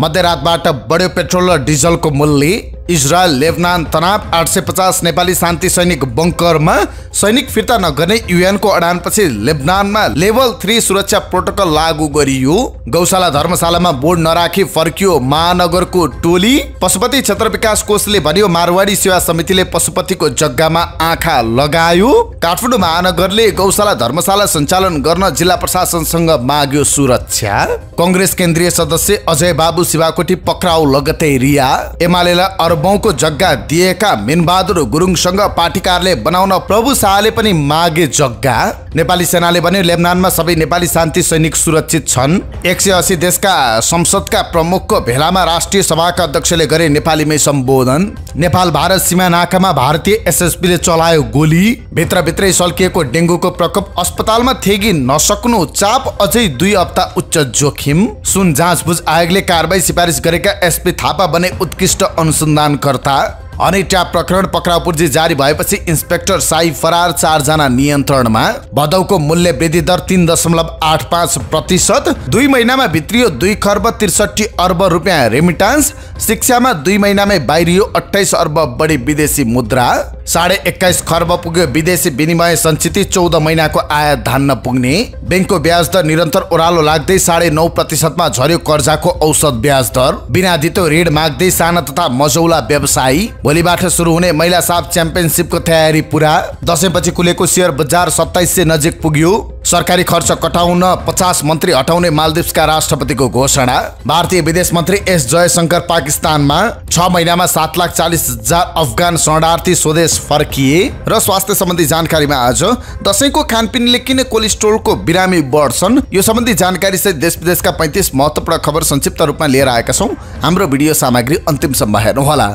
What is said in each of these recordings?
मध्यरात बढ्यो पेट्रोल और डीजल को मूल्य इजरायल लेबनान तनाव आठ सय पचास नेपाली शान्ति सैनिक बङ्करमा सैनिक फिर्ता नगर्ने युएनको अडानपछि लेबनानमा लेभल थ्री सुरक्षा प्रोटोकल लागू गरियो गौशाला धर्मशालामा बोर्ड नराखी फर्कियो महानगरको टोली पशुपति क्षेत्र विकास कोषले भन्यो मारवाडी सेवा समितिले पशुपतिको जग्गामा आँखा लगायो काठमाडौँ महानगरले गौशाला धर्मशाला सञ्चालन गर्न जिल्ला प्रशासनसँग माग्यो सुरक्षा कङ्ग्रेस केन्द्रीय सदस्य अजय बाबु शिवाकोटी पक्राउ लगतै रिया एमाले बाहुको जग्गा दिएका मिनबहादुर गुरुङसँग पार्टीकारले बनाउन प्रभु शाहले पनि मागे जग्गा नेपाली सेनाले भने लेबनानमा सबै नेपाली शान्ति सैनिक सुरक्षित छन् एक सय असी देशका संसदका प्रमुखको भेलामा राष्ट्रिय सभाका अध्यक्षले गरे नेपालीमै सम्बोधन नेपाल भारत सीमा नाकामा भारतीय एसएसपीले चलायो गोली भित्रभित्रै सल्किएको डेङ्गुको प्रकोप अस्पतालमा थेगी नसक्नु चाप अझै दुई हप्ता उच्च जोखिम सुन जाँचबुझ आयोगले कारवाही सिफारिस गरेका एसपी थापा बने उत्कृष्ट अनुसन्धान दानकर्ता अनि ट्याप प्रकरण पक्राउ पुर्जी जारी भएपछि इन्सपेक्टर साई फरार चारजना नियन्त्रणमा भदौको मूल्य वृद्धि दर तिन दशमलव आठ पाँच प्रतिशत दुई महिनामा भित्रियो दुई खर्ब त्रिसठी अर्ब रुपियाँ रेमिटान्स शिक्षामा दुई महिनामै बाहिरियो अठाइस अर्ब बढी विदेशी मुद्रा साढे एक्काइस खर्ब पुग्यो विदेशी विनिमय सञ्चित चौध महिनाको आयात धान्न पुग्ने ब्याङ्कको ब्याज दर निरन्तर ओह्रालो लाग्दै साढे नौ प्रतिशतमा झर्यो कर्जाको औसत ब्याज दर बिना दितो ऋण माग्दै साना तथा मजौला व्यवसायी भोलिबाट सुरु हुने महिला साफ च्याम्पियनसिपको तयारी पुरा दसैँपछि कुलेको सेयर बजार सत्ताइस सय नजिक पुग्यो सरकारी खर्च कटाउन पचास मन्त्री हटाउने मालदिप्सका राष्ट्रपतिको घोषणा भारतीय विदेश मन्त्री एस जयशङ्कर पाकिस्तानमा छ महिनामा सात लाख चालिस हजार अफगान शरणार्थी स्वदेश फर्किए र स्वास्थ्य सम्बन्धी जानकारीमा आज दसैँको खानपिनले किन कोलेस्ट्रोलको बिरामी बढ्छन् यो सम्बन्धी जानकारी सहित देश विदेशका पैँतिस महत्त्वपूर्ण खबर संक्षिप्त रूपमा लिएर आएका छौँ हाम्रो भिडियो सामग्री अन्तिमसम्म हेर्नुहोला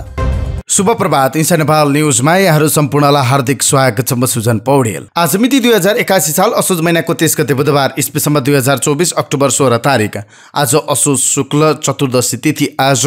शुभ प्रभात इन्सा नेपाल न्युजमा यहाँहरू सम्पूर्णलाई हार्दिक स्वागत छ म सुजन पौडेल आज मिति दुई हजार एकासी साल असोज महिनाको तेस गते बुधबार इस्वीसम्म दुई हजार चौबिस अक्टोबर सोह्र तारिक आज असोज शुक्ल चतुर्दशी तिथि आज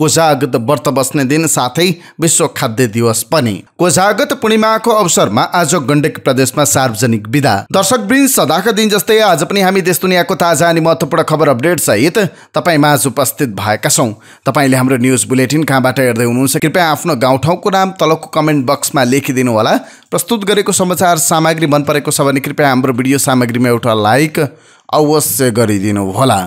कोजागत व्रत बस्ने दिन साथै विश्व खाद्य दिवस पनि कोजागत पूर्णिमाको अवसरमा आज गण्डकी प्रदेशमा सार्वजनिक विदा दर्शक वृन्द सदाका दिन जस्तै आज पनि हामी देश दुनियाँको ताजा अनि महत्वपूर्ण खबर अपडेट सहित तपाईँमा आज उपस्थित भएका छौँ तपाईँले हाम्रो न्युज बुलेटिन कहाँबाट हेर्दै हुनुहुन्छ कृपया आफ्नो गाउँठाउँको नाम तलको कमेन्ट बक्समा लेखिदिनु होला प्रस्तुत गरेको समाचार सामग्री मन परेको छ भने कृपया हाम्रो भिडियो सामग्रीमा एउटा लाइक अवश्य गरिदिनु होला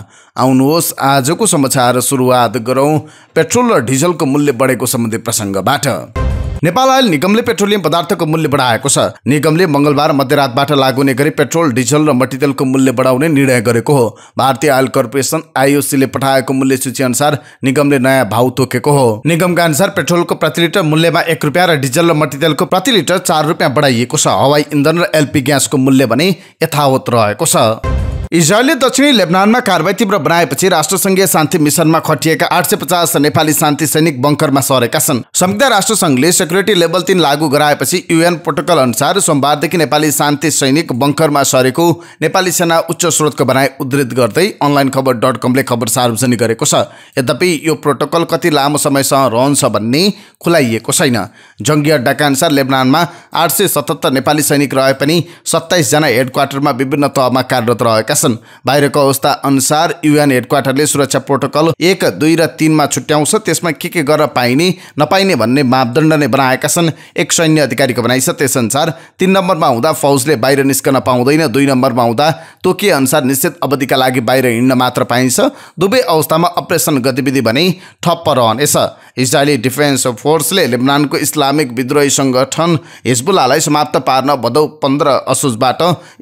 आउनुहोस् आजको समाचार सुरुवात गरौँ पेट्रोल र डिजलको मूल्य बढेको सम्बन्धी प्रसङ्गबाट नेपाल आयल निगमले पेट्रोलियम पदार्थको मूल्य बढाएको छ निगमले मङ्गलबार मध्यरातबाट लागु हुने गरी पेट्रोल डिजल र मट्टितेलको मूल्य बढाउने निर्णय गरेको हो भारतीय आयल कर्पोरेसन आइओसीले पठाएको मूल्य सूची अनुसार निगमले नयाँ भाउ तोकेको हो निगमका अनुसार पेट्रोलको प्रति लिटर मूल्यमा एक रुपियाँ र डिजल र मट्टितेलको प्रति लिटर चार रुपियाँ बढाइएको छ हवाई इन्धन र एलपी ग्यासको मूल्य भने यथावत रहेको छ इजरायलले दक्षिणी लेबनानमा कारवाही तीव्र बनाएपछि राष्ट्रसङ्घीय शान्ति मिसनमा खटिएका आठ सय पचास नेपाली शान्ति सैनिक बङ्करमा सरेका छन् संयुक्त राष्ट्रसङ्घले सेक्युरिटी लेभल तिन लागू गराएपछि युएन प्रोटोकल अनुसार सोमबारदेखि नेपाली शान्ति सैनिक बङ्करमा सरेको नेपाली सेना उच्च स्रोतको बनाई उद्धित गर्दै अनलाइन खबर डट कमले खबर सार्वजनिक गरेको छ यद्यपि यो प्रोटोकल कति लामो समयसम्म रहन्छ भन्ने खुलाइएको छैन जङ्गी अड्डाका अनुसार लेबनानमा आठ सय सतहत्तर नेपाली सैनिक रहे पनि सत्ताइसजना हेडक्वार्टरमा विभिन्न तहमा कार्यरत रहेका छन् बाहिरको अवस्था अनुसार युएन हेड क्वार्टरले सुरक्षा प्रोटोकल एक दुई र तिनमा छुट्याउँछ त्यसमा के के गर्न पाइने नपाइने भन्ने मापदण्ड नै बनाएका छन् एक सैन्य अधिकारीको भनाइ छ त्यसअनुसार तिन नम्बरमा हुँदा फौजले बाहिर निस्कन पाउँदैन दुई नम्बरमा हुँदा तोकिए अनुसार निश्चित अवधिका लागि बाहिर हिँड्न मात्र पाइन्छ दुवै अवस्थामा अपरेसन गतिविधि भने ठप्प रहनेछ इजरायली डिफेन्स फोर्सले लेबनानको इस्लामिक विद्रोही सङ्गठन हिजबुल्लालाई समाप्त पार्न भदौ पन्ध्र असोजबाट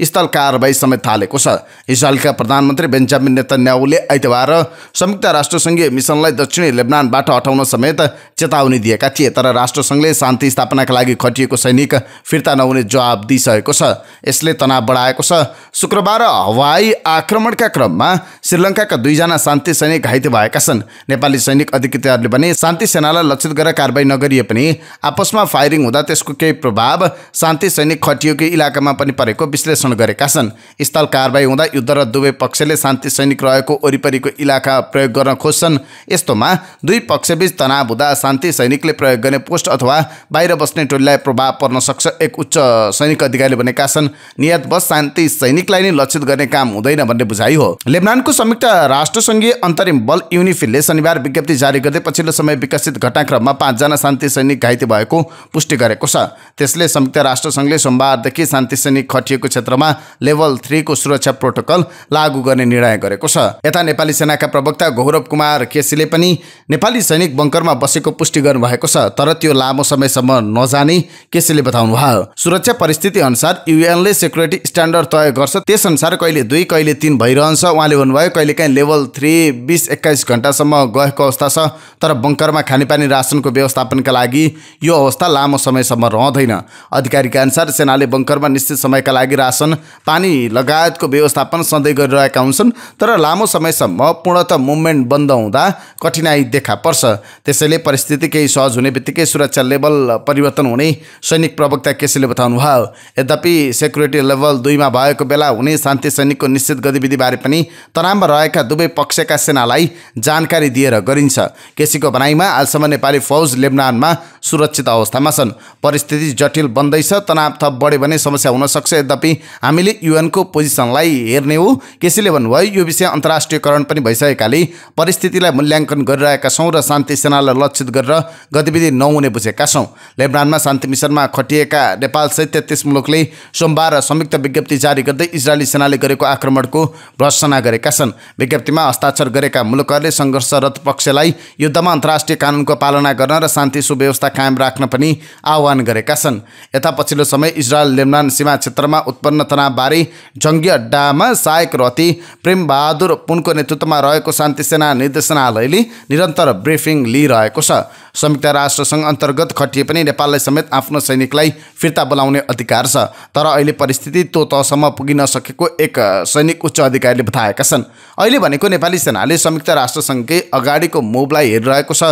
स्थल कारवाही समेत थालेको छ इजरायलका प्रधानमन्त्री बेन्जामिन नेतन्याहुले आइतबार संयुक्त राष्ट्रसङ्घीय मिसनलाई दक्षिणी लेबनानबाट हटाउन समेत चेतावनी दिएका थिए तर राष्ट्रसङ्घले शान्ति स्थापनाका लागि खटिएको सैनिक फिर्ता नहुने जवाब दिइसकेको छ यसले तनाव बढाएको छ शुक्रबार हवाई आक्रमणका क्रममा श्रीलङ्काका दुईजना शान्ति सैनिक घाइते भएका छन् नेपाली सैनिक अधिकृतहरूले भने शान्ति सेनालाई लक्षित गरेर कारवाही नगरिए पनि आपसमा फायरिङ हुँदा त्यसको केही प्रभाव शान्ति सैनिक खटिएको इलाकामा पनि परेको विश्लेषण गरेका छन् स्थल कारवाही हुँदा युद्ध र दुवै पक्षले शान्ति सैनिक रहेको वरिपरिको इलाका प्रयोग गर्न खोज्छन् यस्तोमा दुई पक्षबीच तनाव हुँदा शान्ति सैनिकले प्रयोग गर्ने पोस्ट अथवा बाहिर बस्ने टोलीलाई प्रभाव पर्न सक्छ एक उच्च सैनिक अधिकारीले भनेका छन् नियतवश शान्ति सैनिकलाई नै लक्षित गर्ने काम हुँदैन भन्ने बुझाइ हो लेबनानको संयुक्त राष्ट्रसङ्घीय अन्तरिम बल युनिफिलले शनिबार विज्ञप्ति जारी गर्दै पछिल्लो समय विकास प्रकाशित घटनाक्रममा पाँचजना शान्ति सैनिक घाइते भएको पुष्टि गरेको छ त्यसले संयुक्त राष्ट्रसङ्घले सोमबारदेखि शान्ति सैनिक खटिएको क्षेत्रमा लेभल थ्रीको सुरक्षा प्रोटोकल लागू गर्ने निर्णय गरेको छ यता नेपाली सेनाका प्रवक्ता गौरव कुमार केसीले पनि नेपाली सैनिक बङ्करमा बसेको पुष्टि गर्नु भएको छ तर त्यो लामो समयसम्म नजाने केसीले बताउनु भयो सुरक्षा परिस्थिति अनुसार युएनले सेक्युरिटी स्ट्यान्डर्ड तय गर्छ त्यसअनुसार कहिले दुई कहिले तिन भइरहन्छ उहाँले भन्नुभयो कहिलेकाहीँ लेभल थ्री बिस एक्काइस घन्टासम्म गएको अवस्था छ तर बङ्करमा जिल्लामा खानेपानी राशनको व्यवस्थापनका लागि यो अवस्था लामो समयसम्म रहँदैन अधिकारीका अनुसार सेनाले बङ्करमा निश्चित समयका लागि राशन पानी लगायतको व्यवस्थापन सधैँ गरिरहेका हुन्छन् तर लामो समयसम्म पूर्णत मुभमेन्ट बन्द हुँदा कठिनाई देखा पर्छ त्यसैले परिस्थिति केही सहज हुने बित्तिकै सुरक्षा लेभल परिवर्तन हुने सैनिक प्रवक्ता केसीले बताउनुभयो यद्यपि सेक्युरिटी लेभल दुईमा भएको बेला हुने शान्ति सैनिकको निश्चित गतिविधिबारे पनि तनावमा रहेका दुवै पक्षका सेनालाई जानकारी दिएर गरिन्छ केसीको भनाइमा आजसम्म नेपाली फौज लेबनानमा सुरक्षित अवस्थामा छन् परिस्थिति जटिल बन्दैछ तनाव थप बढ्यो भने समस्या हुन सक्छ यद्यपि हामीले युएनको पोजिसनलाई हेर्ने हो केसीले भन्नुभयो यो विषय अन्तर्राष्ट्रियकरण पनि भइसकेकाले परिस्थितिलाई मूल्याङ्कन गरिरहेका छौँ र शान्ति सेनालाई लक्षित गरेर गतिविधि नहुने बुझेका छौँ लेबनानमा शान्ति मिसनमा खटिएका नेपालसहित तेत्तिस मुलुकले सोमबार संयुक्त विज्ञप्ति जारी गर्दै इजरायली सेनाले गरेको आक्रमणको भर्सना गरेका छन् विज्ञप्तिमा हस्ताक्षर गरेका मुलुकहरूले सङ्घर्षरत पक्षलाई युद्धमा अन्तर्राष्ट्रिय कानुनको पालना गर्न र शान्ति सुव्यवस्था कायम राख्न पनि आह्वान गरेका छन् यता पछिल्लो समय इजरायल लेबनान सीमा क्षेत्रमा उत्पन्न तनावबारे जङ्गी अड्डामा सहायक रति प्रेमबहादुर पुनको नेतृत्वमा रहेको शान्ति सेना निर्देशनालयले निरन्तर ब्रिफिङ लिइरहेको छ संयुक्त राष्ट्रसङ्घ अन्तर्गत खटिए पनि नेपाललाई समेत आफ्नो सैनिकलाई फिर्ता बोलाउने अधिकार छ तर अहिले परिस्थिति तो तहसम्म पुगिन सकेको एक सैनिक उच्च अधिकारीले बताएका छन् अहिले भनेको नेपाली सेनाले संयुक्त राष्ट्रसङ्घकै अगाडिको मुभलाई हेरिरहेको छ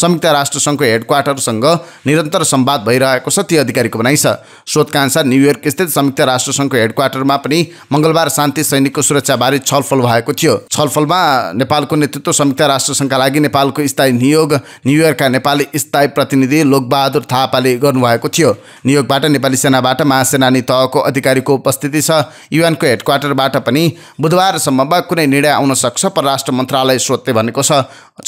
संयुक्त राष्ट्रसङ्घको हेड क्वार्टरसँग निरन्तर सम्वाद भइरहेको छ ती अधिकारीको भनाइ छ स्रोतका अनुसार न्युयोर्क स्थित संयुक्त राष्ट्रसङ्घको हेड क्वार्टरमा पनि मङ्गलबार शान्ति सैनिकको सुरक्षाबारे छलफल भएको थियो छलफलमा नेपालको नेतृत्व संयुक्त राष्ट्रसङ्घका लागि नेपालको स्थायी नियोग न्युयोर्कका नेपाली स्थायी प्रतिनिधि लोकबहादुर थापाले गर्नुभएको थियो नियोगबाट नेपाली सेनाबाट महासेनानी तहको अधिकारीको उपस्थिति छ युएनको हेड क्वार्टरबाट पनि बुधबारसम्ममा कुनै निर्णय आउन सक्छ परराष्ट्र मन्त्रालय स्रोतले भनेको छ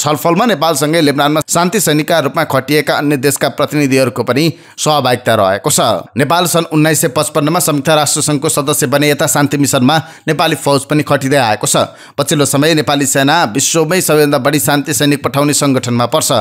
छलफलमा नेपालसँगै लेबनानमा शान्ति सैनिकका रूपमा खटिएका अन्य देशका प्रतिनिधिहरूको पनि सहभागिता रहेको छ नेपाल सन् उन्नाइस सय पचपन्नमा संयुक्त राष्ट्रसङ्घको सदस्य बने यता शान्ति मिसनमा नेपाली फौज पनि खटिँदै आएको छ पछिल्लो समय नेपाली सेना विश्वमै सबैभन्दा बढी शान्ति सैनिक पठाउने सङ्गठनमा पर्छ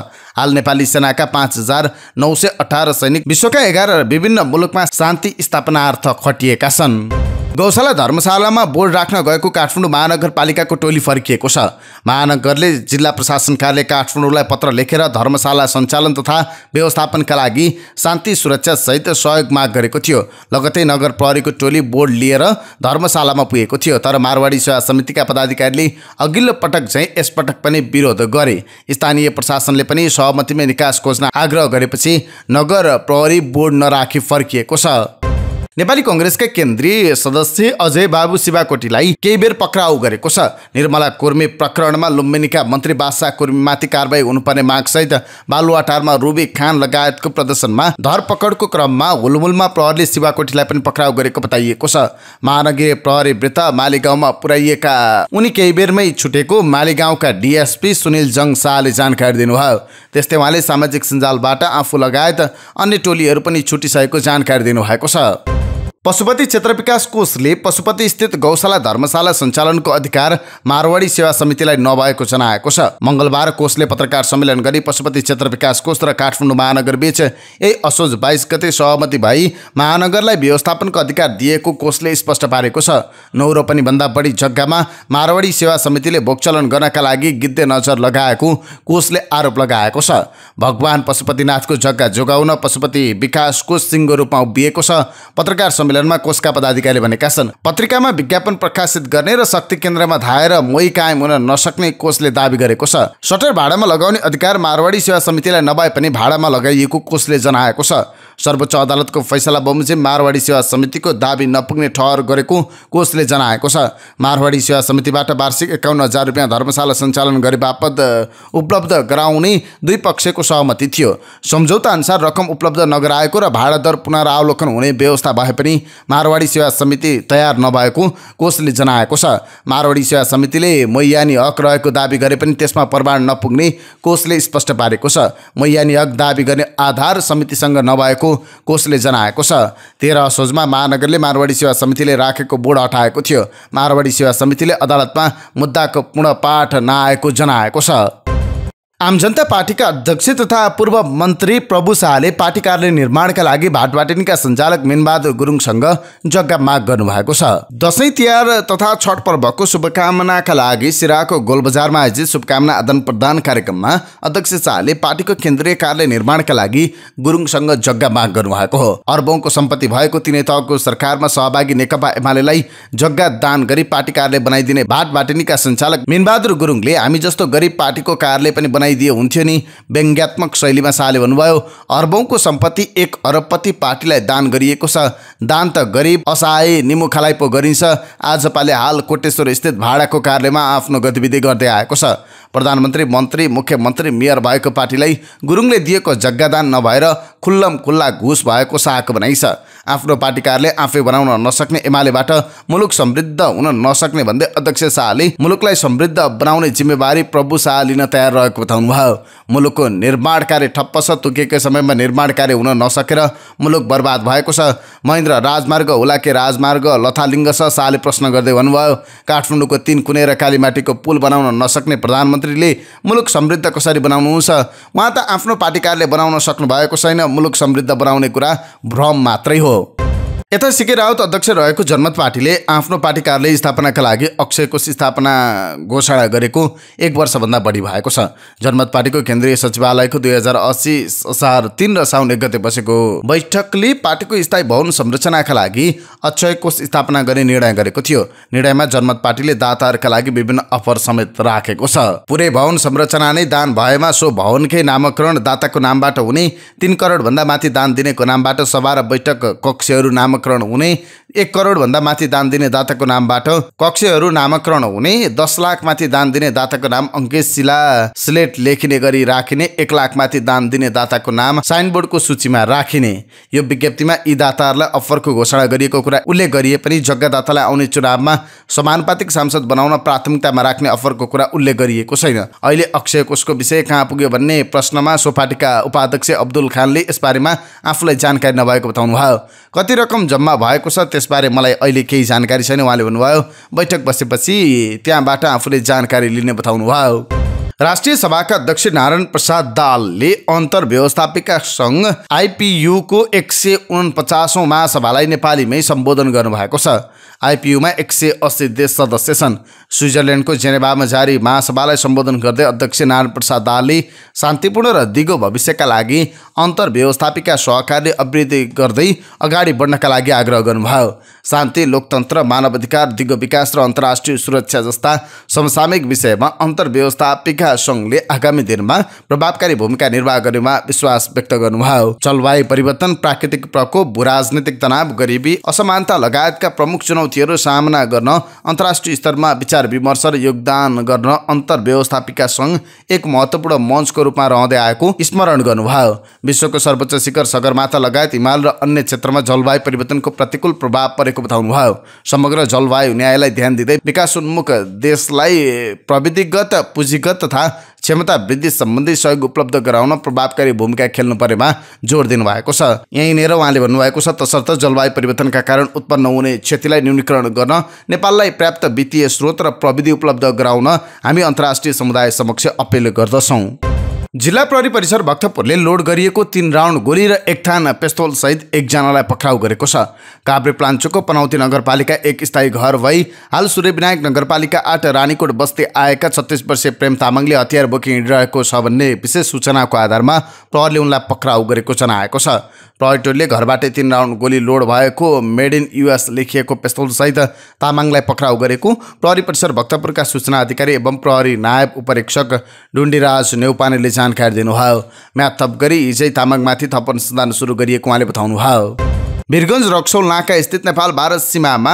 हाल नेपाली सेनाका पाँच हजार नौ सय अठार सैनिक विश्वका एघार विभिन्न मुलुकमा शान्ति स्थापनार्थ खटिएका छन् गौशाला धर्मशालामा बोर्ड राख्न गएको काठमाडौँ महानगरपालिकाको टोली फर्किएको छ महानगरले जिल्ला प्रशासन कार्य काठमाडौँलाई पत्र लेखेर धर्मशाला सञ्चालन तथा व्यवस्थापनका लागि शान्ति सुरक्षा सहित सहयोग माग गरेको थियो लगतै नगर प्रहरीको टोली बोर्ड लिएर धर्मशालामा पुगेको थियो तर मारवाडी सेवा समितिका पदाधिकारीले अघिल्लो पटक झैँ यसपटक पनि विरोध गरे स्थानीय प्रशासनले पनि सहमतिमै निकास खोज्न आग्रह गरेपछि नगर प्रहरी बोर्ड नराखी फर्किएको छ नेपाली कङ्ग्रेसका केन्द्रीय सदस्य अजय बाबु शिवाकोटीलाई केही बेर पक्राउ गरेको छ निर्मला कुर्मी प्रकरणमा लुम्बिनीका मन्त्री बादशाह कुर्मीमाथि कारवाही हुनुपर्ने मागसहित बालुवाटारमा रुबी खान लगायतको प्रदर्शनमा धरपकडको क्रममा हुलमुलमा प्रहरीले शिवाकोटीलाई पनि पक्राउ गरेको बताइएको छ महानगरीय प्रहरी वृत्त मालीगाउँमा पुर्याइएका उनी केही बेरमै छुटेको मालीगाउँका डिएसपी सुनिल जङ शाहले जानकारी दिनुभयो त्यस्तै उहाँले सामाजिक सञ्जालबाट आफू लगायत अन्य टोलीहरू पनि छुटिसकेको जानकारी दिनुभएको छ पशुपति क्षेत्र विकास कोषले पशुपति स्थित गौशाला धर्मशाला सञ्चालनको अधिकार मारवाडी सेवा समितिलाई नभएको जनाएको छ मङ्गलबार कोषले पत्रकार सम्मेलन गरी पशुपति क्षेत्र विकास कोष र काठमाडौँ महानगरबीच बीच यही असोज बाइस गते सहमति भई महानगरलाई व्यवस्थापनको अधिकार दिएको कोषले स्पष्ट पारेको छ नौ रोपनीभन्दा बढी जग्गामा मारवाडी सेवा समितिले भोगचलन गर्नका लागि गिद्ध नजर लगाएको कोषले आरोप लगाएको छ भगवान पशुपतिनाथको जग्गा जोगाउन पशुपति विकास कोष सिङ्गो रूपमा उभिएको छ पत्रकार सम्मेलन सम्मेलनमा कोषका पदाधिकारीले भनेका छन् पत्रिकामा विज्ञापन प्रकाशित गर्ने र शक्ति केन्द्रमा धाएर मोही कायम हुन नसक्ने कोषले दावी गरेको छ सटर भाडामा लगाउने अधिकार मारवाडी सेवा समितिलाई नभए पनि भाडामा लगाइएको कोषले जनाएको छ सर्वोच्च अदालतको फैसला बमोजिम मारवाडी सेवा समितिको दाबी नपुग्ने ठहर गरेको कोषले जनाएको छ मारवाडी सेवा समितिबाट वार्षिक एकाउन्न हजार रुपियाँ धर्मशाला सञ्चालन गरे बापत उपलब्ध गराउने दुई पक्षको सहमति थियो सम्झौता अनुसार रकम उपलब्ध नगराएको र भाडा दर पुनरावलोकन हुने व्यवस्था भए पनि मारवाडी सेवा समिति तयार नभएको कोषले जनाएको छ मारवाडी सेवा समितिले मैयानी हक रहेको दावी गरे पनि त्यसमा प्रमाण नपुग्ने कोषले स्पष्ट पारेको छ मैयानी हक दावी गर्ने आधार समितिसँग नभएको भएको कोषले जनाएको छ तेह्र असोजमा महानगरले मारवाडी सेवा समितिले राखेको बोर्ड हटाएको थियो मारवाडी सेवा समितिले अदालतमा मुद्दाको पुनः पाठ नआएको जनाएको छ आम जनता पार्टीका अध्यक्ष तथा पूर्व मन्त्री प्रभु शाहले पार्टी कार्यालय निर्माणका लागि भाटवाटेनीका सञ्चालक मेनबहादुर गुरुङसँग जग्गा माग गर्नुभएको छ दसैँ तिहार तथा छठ पर्वको शुभकामनाका लागि सिराको गोलबजारमा आयोजित शुभकामना आदान प्रदान कार्यक्रममा अध्यक्ष शाहले पार्टीको केन्द्रीय कार्यालय निर्माणका लागि गुरुङसँग जग्गा माग गर्नुभएको हो अर्बौंको सम्पत्ति भएको तिनै तहको सरकारमा सहभागी नेकपा एमालेलाई जग्गा दान गरी पार्टी कार्यालय बनाइदिने भाटवाटेनीका सञ्चालक मेनबहादुर गुरुङले हामी जस्तो गरिब पार्टीको कार्यालय पनि बनाइदिए हुन्थ्यो नि व्यङ्ग्यात्मक शैलीमा शाहले भन्नुभयो अर्बौँको सम्पत्ति एक अरबपति पार्टीलाई दान गरिएको छ दान त गरिब असहाय निमुखालाई पो गरिन्छ आजपाले हाल कोटेश्वर स्थित भाडाको कार्यालयमा आफ्नो गतिविधि गर्दै आएको छ प्रधानमन्त्री मन्त्री मुख्यमन्त्री मेयर भएको पार्टीलाई गुरुङले दिएको जग्गादान नभएर खुल्लम खुल्ला घुस भएको शाहको भनाइ छ आफ्नो पार्टी कार्यालय आफै बनाउन नसक्ने एमालेबाट मुलुक समृद्ध हुन नसक्ने भन्दै अध्यक्ष शाहले मुलुकलाई समृद्ध बनाउने जिम्मेवारी प्रभु शाह लिन तयार रहेको भयो मुलुकको निर्माण कार्य ठप्प छ तुकेकै समयमा निर्माण कार्य हुन नसकेर मुलुक बर्बाद भएको छ महेन्द्र राजमार्ग हुलाके राजमार्ग लथालिङ्ग छ शाहले प्रश्न गर्दै भन्नुभयो काठमाडौँको तिन कुने र कालीमाटीको पुल बनाउन नसक्ने प्रधानमन्त्रीले मुलुक समृद्ध कसरी बनाउनुहुन्छ उहाँ त आफ्नो पार्टी कार्यले बनाउन सक्नु भएको छैन मुलुक समृद्ध बनाउने कुरा भ्रम मात्रै हो यता सिके राउत अध्यक्ष रहेको जनमत पार्टीले आफ्नो पार्टी कार्यालय स्थापनाका लागि अक्षय कोष स्थापना घोषणा गरेको एक वर्षभन्दा बढी भएको छ जनमत पार्टीको केन्द्रीय सचिवालयको दुई हजार अस्सी असार तिन र साउन एक गते बसेको बैठकले पार्टीको स्थायी भवन संरचनाका लागि अक्षय कोष स्थापना गर्ने निर्णय गरेको थियो निर्णयमा जनमत पार्टीले दाताहरूका लागि विभिन्न अफर समेत राखेको छ पुरै भवन संरचना नै दान भएमा सो भवनकै नामाकरण दाताको नामबाट हुने तिन करोडभन्दा माथि दान दिनेको नामबाट सभा र बैठक कक्षहरू नामक नामाकरण हुने एक भन्दा माथि दान दिने दाताको नामबाट कक्षहरू नामाकरण हुने दस लाख माथि दान दिने दाताको नाम अङ्केश शिला स्लेट लेखिने गरी राखिने एक लाख माथि दान दिने दाताको नाम साइनबोर्डको सूचीमा राखिने यो विज्ञप्तिमा यी दाताहरूलाई अफरको घोषणा गरिएको कुरा उल्लेख गरिए पनि जग्गादातालाई आउने चुनावमा समानुपातिक सांसद बनाउन प्राथमिकतामा राख्ने अफरको कुरा उल्लेख गरिएको छैन अहिले अक्षय कोषको विषय कहाँ पुग्यो भन्ने प्रश्नमा सोपाटीका उपाध्यक्ष अब्दुल खानले यसबारेमा आफूलाई जानकारी नभएको बताउनु भयो कति रकम जम्मा भएको छ त्यसबारे मलाई अहिले केही जानकारी छैन उहाँले भन्नुभयो बैठक बसेपछि त्यहाँबाट आफूले जानकारी लिने बताउनु भयो राष्ट्रिय सभाका अध्यक्ष नारायण प्रसाद दालले अन्तर्व्यवस्थापिका सङ्घ आइपियुको एक सय उनपचासौँ महासभालाई नेपालीमै सम्बोधन गर्नुभएको छ आइपियुमा एक सय अस्सी देश सदस्य छन् स्विजरल्यान्डको जेनेभामा जारी महासभालाई सम्बोधन गर्दै अध्यक्ष नारायण प्रसाद दालले शान्तिपूर्ण र दिगो भविष्यका लागि अन्तर्व्यवस्थापिका सहकार्य अभिवृद्धि गर्दै अगाडि बढ्नका लागि आग्रह गर्नुभयो शान्ति लोकतन्त्र मानव अधिकार दिगो विकास र अन्तर्राष्ट्रिय सुरक्षा जस्ता समसामयिक विषयमा अन्तर्व्यवस्थापिका सङ्घले आगामी दिनमा प्रभावकारी भूमिका निर्वाह गर्नेमा विश्वास व्यक्त गर्नुभयो जलवायु परिवर्तन प्राकृतिक प्रकोप भू राजनीतिक तनाव गरिबी असमानता लगायतका प्रमुख चुनौतीहरू सामना गर्न अन्तर्राष्ट्रिय स्तरमा विचार विमर्श र योगदान गर्न अन्तर्व्यवस्थापिका सङ्घ एक महत्त्वपूर्ण मञ्चको रूपमा रहँदै आएको स्मरण गर्नुभयो विश्वको सर्वोच्च शिखर सगरमाथा लगायत हिमाल र अन्य क्षेत्रमा जलवायु परिवर्तनको प्रतिकूल प्रभाव परेको बताउनुभयो समग्र जलवायु न्यायलाई ध्यान दिँदै विकासोन्मुख देशलाई प्रविधिगत पुँजीगत तथा क्षमता वृद्धि सम्बन्धी सहयोग उपलब्ध गराउन प्रभावकारी भूमिका खेल्नु परेमा जोड दिनुभएको छ यहीँनिर उहाँले भन्नुभएको छ तसर्थ जलवायु परिवर्तनका कारण उत्पन्न हुने क्षतिलाई न्यूनीकरण गर्न नेपाललाई पर्याप्त वित्तीय स्रोत र प्रविधि उपलब्ध गराउन हामी अन्तर्राष्ट्रिय समुदाय समक्ष अपिल गर्दछौँ जिल्ला प्रहरी परिसर भक्तपुरले लोड गरिएको तिन राउन्ड गोली र एक थान पेस्तोलसहित एकजनालाई पक्राउ गरेको छ काभ्रे प्लान्चोकको पनौती नगरपालिका एक स्थायी घर भई हाल सूर्यविनायक नगरपालिका आठ रानीकोट बस्ती आएका छत्तिस वर्षीय प्रेम तामाङले हतियार बोकी हिँडिरहेको छ भन्ने विशेष सूचनाको आधारमा प्रहरीले उनलाई पक्राउ गरेको जनाएको छ टोलले घरबाटै तिन राउन्ड गोली लोड भएको मेड इन युएस लेखिएको पेस्तोलसहित तामाङलाई पक्राउ गरेको प्रहरी परिसर भक्तपुरका सूचना अधिकारी एवं प्रहरी नायब उपरीक्षक डुन्डीराज नेउपानेले जानकारी दिनुभयो म्याथ थप गरी हिजै तामाङमाथि थप अनुसन्धान सुरु गरिएको उहाँले बताउनुभयो वीरगञ्ज रक्सौल नाका स्थित नेपाल भारत सीमामा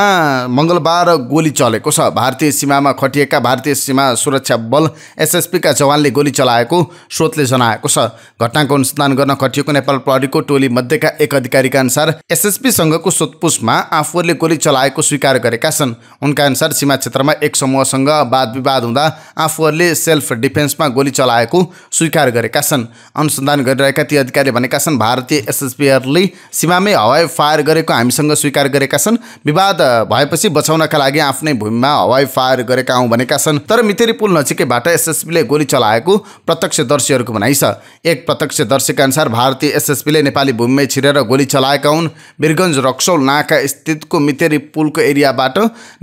मङ्गलबार गोली चलेको छ भारतीय सीमामा खटिएका भारतीय सीमा सुरक्षा बल एसएसपीका जवानले गोली चलाएको स्रोतले जनाएको छ घटनाको अनुसन्धान गर्न खटिएको नेपाल प्रहरीको टोली मध्येका एक अधिकारीका अनुसार एसएसपीसँगको सोधपुछमा आफूहरूले गोली चलाएको स्वीकार गरेका छन् उनका अनुसार सीमा क्षेत्रमा एक समूहसँग वाद विवाद हुँदा आफूहरूले सेल्फ डिफेन्समा गोली चलाएको स्वीकार गरेका छन् अनुसन्धान गरिरहेका ती अधिकारी भनेका छन् भारतीय एसएसपीहरूले सीमामै हवाई फायर गरेको हामीसँग स्वीकार गरेका छन् विवाद भएपछि बचाउनका लागि आफ्नै भूमिमा हवाई फायर गरेका हौँ भनेका छन् तर मितेरी पुल नजिकैबाट एसएसपीले गोली चलाएको प्रत्यक्षदर्शीहरूको भनाइ छ एक प्रत्यक्षदर्शीका अनुसार भारतीय एसएसपीले नेपाली भूमिमै छिरेर गोली चलाएका हुन् वीरगन्ज रक्सौल नाका स्थितको मितेरी पुलको एरियाबाट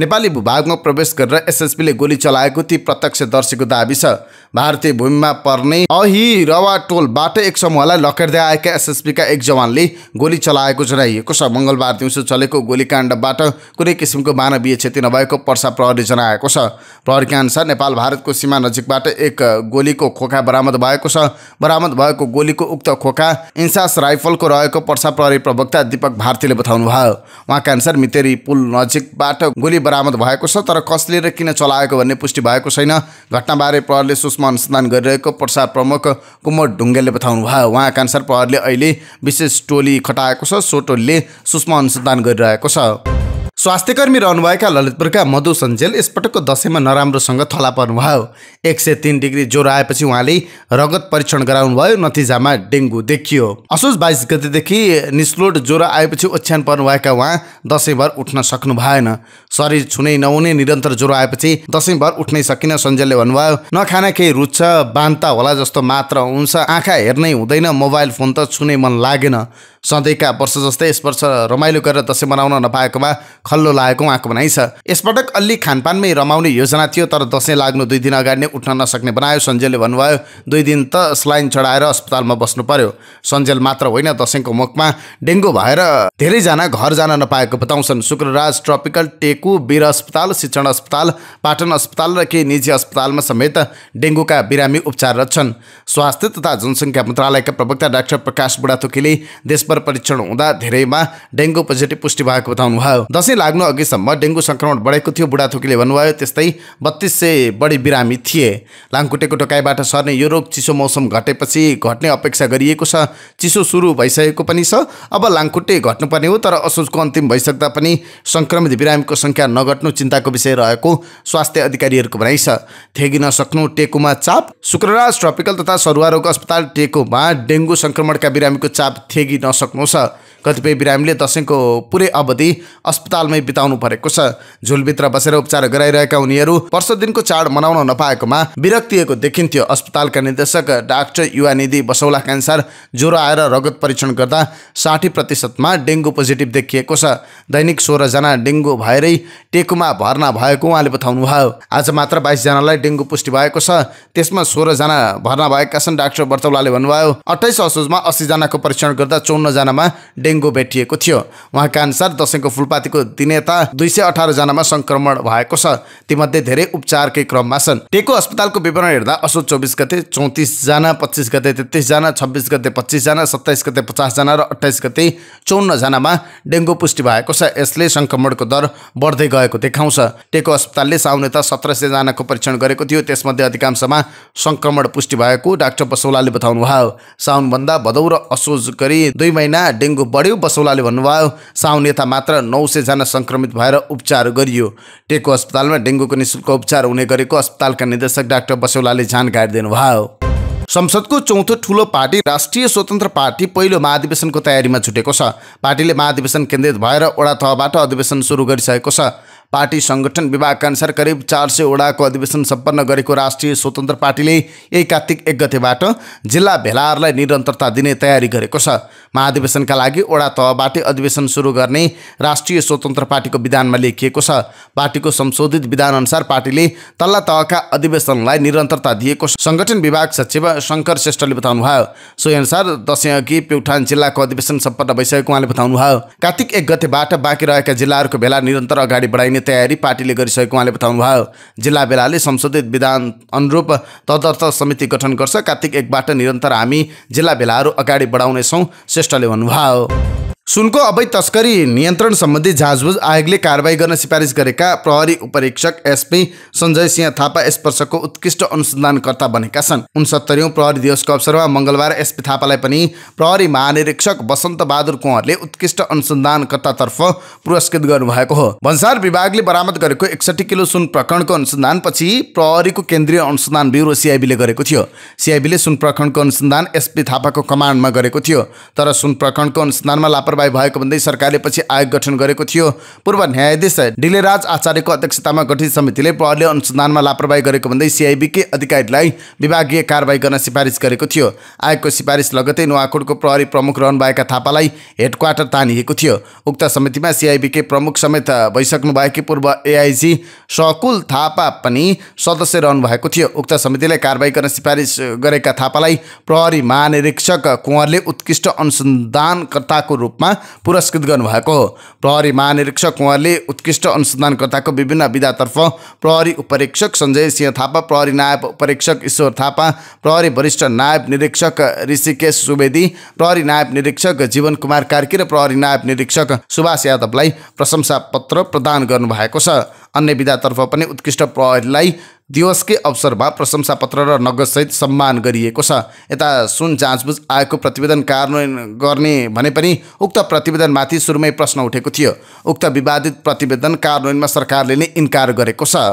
नेपाली भूभागमा प्रवेश गरेर एसएसपीले गोली चलाएको ती प्रत्यक्षदर्शीको दावी छ भारतीय भूमिमा पर्ने अहिरवा टोलबाट एक समूहलाई लकेट्दै आएका एसएसपीका एक जवानले गोली चलाएको जनाइएको छ मङ्गलबार दिउँसो चलेको गोलीकाण्डबाट कुनै किसिमको मानवीय क्षति नभएको पर्सा प्रहरीले जनाएको छ प्रहरीका अनुसार नेपाल भारतको सीमा नजिकबाट एक गोलीको खोका बरामद भएको छ बरामद भएको गोलीको उक्त खोका इन्सास राइफलको रहेको पर्सा प्रहरी प्रवक्ता दीपक भारतीले बताउनुभयो उहाँका अनुसार मितेरी पुल नजिकबाट गोली बरामद भएको छ तर कसले र किन चलाएको भन्ने पुष्टि भएको छैन घटनाबारे प्रहरीले कोषमा अनुसन्धान गरिरहेको प्रसार प्रमुख कुमर ढुङ्गेलले भयो उहाँ क्यान्सर प्रहरले अहिले विशेष टोली खटाएको छ सो टोलीले सुषमा अनुसन्धान गरिरहेको छ स्वास्थ्यकर्मी रहनुभएका ललितपुरका मधु सञ्जेल यसपटकको दसैँमा नराम्रोसँग थला पर्नुभयो एक सय तिन डिग्री ज्वरो आएपछि उहाँले रगत परीक्षण गराउनुभयो नतिजामा डेङ्गु देखियो असोज बाइस गतिदेखि निस्लोड ज्वरो आएपछि ओछ्यान पर्नुभएका उहाँ दसैँभर उठ्न सक्नु भएन शरीर छुनै नहुने निरन्तर ज्वरो आएपछि दसैँभर उठ्नै सकिन सञ्जेलले भन्नुभयो नखाना केही रुच्छ बान्ता होला जस्तो मात्र हुन्छ आँखा हेर्नै हुँदैन मोबाइल फोन त छुनै मन लागेन सधैँका वर्ष जस्तै यस वर्ष रमाइलो गरेर दसैँ मनाउन नपाएकोमा खल्लो लागेको उहाँको भनाइ छ यसपटक अलि खानपानमै रमाउने योजना थियो तर दसैँ लाग्नु दुई दिन अगाडि नै उठ्न नसक्ने बनायो सञ्जयले भन्नुभयो दुई दिन त स्लाइन चढाएर अस्पतालमा बस्नु पर्यो सञ्जेल मात्र होइन दसैँको मुखमा डेङ्गु भएर धेरैजना घर जान नपाएको बताउँछन् शुक्रराज ट्रपिकल टेकु वीर अस्पताल शिक्षण अस्पताल पाटन अस्पताल र केही निजी अस्पतालमा समेत डेङ्गुका बिरामी उपचाररत छन् स्वास्थ्य तथा जनसङ्ख्या मन्त्रालयका प्रवक्ता डाक्टर प्रकाश बुढाथोकीले देशभर थर्मल परीक्षण हुँदा धेरैमा डेङ्गु पोजिटिभ पुष्टि भएको बताउनु भयो दसैँ लाग्नु अघिसम्म डेङ्गु संक्रमण बढेको थियो बुढाथोकीले भन्नुभयो त्यस्तै बत्तिस सय बढी बिरामी थिए लाङकुटेको टोकाइबाट सर्ने यो रोग चिसो मौसम घटेपछि घट्ने अपेक्षा गरिएको छ चिसो सुरु भइसकेको पनि छ अब लाङखुट्टे घट्नुपर्ने हो तर असोजको अन्तिम भइसक्दा पनि सङ्क्रमित बिरामीको सङ्ख्या नघट्नु चिन्ताको विषय रहेको स्वास्थ्य अधिकारीहरूको भनाइ छ थेगिन सक्नु टेकुमा चाप शुक्रराज ट्रपिकल तथा सरुवा रोग अस्पताल टेकुमा डेङ्गु सङ्क्रमणका बिरामीको चाप थेगिन sosok Musa कतिपय बिरामीले दसैँको पुरै अवधि अस्पतालमै बिताउनु परेको छ झुलभित्र बसेर उपचार गराइरहेका उनीहरू वर्ष दिनको चाड मनाउन नपाएकोमा विरक्तिएको देखिन्थ्यो अस्पतालका निर्देशक डाक्टर युवानिधि बसौलाका अनुसार ज्वरो आएर रगत परीक्षण गर्दा साठी प्रतिशतमा डेङ्गु पोजिटिभ देखिएको छ दैनिक सोह्रजना डेङ्गु भएरै टेकुमा भर्ना भएको उहाँले बताउनुभयो आज मात्र बाइसजनालाई डेङ्गु पुष्टि भएको छ त्यसमा सोह्रजना भर्ना भएका छन् डाक्टर बर्तौलाले भन्नुभयो अठाइस असोजमा अस्सीजनाको परीक्षण गर्दा चौन्नजनामा डेङ्गु डेङ्गु भेटिएको थियो उहाँका अनुसार दसैँको फुलपातीको दिन यता दुई सय जनामा संक्रमण भएको छ तीमध्ये धेरै उपचारकै क्रममा छन् टेको अस्पतालको विवरण हेर्दा असो चौबिस गते चौतिसजना पच्चिस गते तेत्तिसजना छब्बिस गते पच्चिसजना सत्ताइस गते पचासजना र अठाइस गते चौन्नजनामा डेङ्गु पुष्टि भएको छ यसले संक्रमणको दर बढ्दै गएको देखाउँछ टेको अस्पतालले त सत्र सयजनाको परीक्षण गरेको थियो त्यसमध्ये अधिकांशमा संक्रमण पुष्टि भएको डाक्टर बसौलाले बताउनु भयो साउनभन्दा भदौ र असोज गरी दुई महिना डेङ्गु बढ्यो बढ्यो बसौलाले भन्नुभयो साउन यता मात्र नौ सयजना सङ्क्रमित भएर उपचार गरियो टेको अस्पतालमा डेङ्गुको निशुल्क उपचार हुने गरेको अस्पतालका निर्देशक डाक्टर बसौलाले जानकारी दिनुभयो संसदको चौथो ठुलो पार्टी राष्ट्रिय स्वतन्त्र पार्टी पहिलो महाधिवेशनको तयारीमा छुटेको छ पार्टीले महाधिवेशन केन्द्रित भएर वडा तहबाट अधिवेशन सुरु गरिसकेको छ पार्टी सङ्गठन विभागका अनुसार करिब चार सय वडाको अधिवेशन सम्पन्न गरेको राष्ट्रिय स्वतन्त्र पार्टीले यही कार्तिक एक गतेबाट जिल्ला भेलाहरूलाई निरन्तरता दिने तयारी गरेको छ महाधिवेशनका लागि वडा तहबाटै अधिवेशन सुरु गर्ने राष्ट्रिय स्वतन्त्र पार्टीको विधानमा लेखिएको छ पार्टीको संशोधित विधानअनुसार पार्टीले तल्ला तहका अधिवेशनलाई निरन्तरता दिएको सङ्गठन विभाग सचिव शङ्कर श्रेष्ठले बताउनुभयो सोहीअनुसार दसैँ अघि प्युठान जिल्लाको अधिवेशन सम्पन्न भइसकेको उहाँले बताउनुभयो कार्तिक एक गतेबाट बाँकी रहेका जिल्लाहरूको भेला निरन्तर अगाडि बढाइने गर्ने तयारी पार्टीले गरिसकेको उहाँले बताउनुभयो जिल्ला बेलाले संशोधित विधान अनुरूप तदर्थ समिति गठन गर्छ कार्तिक एकबाट निरन्तर हामी जिल्ला भेलाहरू अगाडि बढाउनेछौँ श्रेष्ठले भन्नुभयो सुनको अवैध तस्करी नियन्त्रण सम्बन्धी जाँचबुझ आयोगले कारवाही गर्न सिफारिस गरेका प्रहरी उपरीक्षक एसपी सञ्जय सिंह थापा यस वर्षको उत्कृष्ट अनुसन्धानकर्ता बनेका छन् उनसत्तरीौँ प्रहरी दिवसको अवसरमा मङ्गलबार एसपी थापालाई पनि प्रहरी महानिरीक्षक वसन्त बहादुर कुँवरले उत्कृष्ट अनुसन्धानकर्तातर्फ पुरस्कृत गर्नुभएको हो भन्सार विभागले बरामद गरेको एकसठी किलो सुन प्रकरणको अनुसन्धानपछि प्रहरीको केन्द्रीय अनुसन्धान ब्युरो सिआइबीले गरेको थियो सिआइबीले सुन प्रकरणको अनुसन्धान एसपी थापाको कमान्डमा गरेको थियो तर सुन प्रकरणको अनुसन्धानमा लापर कारवाही भएको भन्दै सरकारले पछि आयोग गठन गरेको थियो पूर्व न्यायाधीश डिलेराज आचार्यको अध्यक्षतामा गठित समितिले प्रहरले अनुसन्धानमा लापरवाही गरेको भन्दै सिआइबीकै अधिकारीलाई विभागीय कारवाही गर्न सिफारिस गरेको थियो आयोगको सिफारिस लगतै नुवाकोटको प्रहरी प्रमुख रहनुभएका थापालाई हेडक्वार्टर तानिएको थियो उक्त समितिमा सिआइबीकै प्रमुख समेत भएकी पूर्व एआइजी सकुल थापा पनि सदस्य रहनु भएको थियो उक्त समितिले कारवाही गर्न सिफारिस गरेका थापालाई प्रहरी महानिरीक्षक कुँवरले उत्कृष्ट अनुसन्धानकर्ताको रूपमा रूपमा पुरस्कृत गर्नुभएको हो प्रहरी महानिरीक्षक उहाँले उत्कृष्ट अनुसन्धानकर्ताको विभिन्न विधातर्फ प्रहरी उपरीक्षक सञ्जय सिंह थापा प्रहरी नायब उपरीक्षक ईश्वर थापा प्रहरी वरिष्ठ नायब निरीक्षक ऋषिकेश सुवेदी प्रहरी नायब निरीक्षक जीवन कुमार कार्की र प्रहरी नायब निरीक्षक सुभाष यादवलाई प्रशंसा पत्र प्रदान गर्नुभएको छ अन्य विधातर्फ पनि उत्कृष्ट प्रहरीलाई दिवसकै अवसरमा प्रशंसापत्र र नगदसहित सम्मान गरिएको छ यता सुन जाँचबुझ आएको प्रतिवेदन कार्यान्वयन गर्ने भने पनि उक्त प्रतिवेदनमाथि सुरुमै प्रश्न उठेको थियो उक्त विवादित प्रतिवेदन कार्यान्वयनमा सरकारले नै इन्कार गरेको छ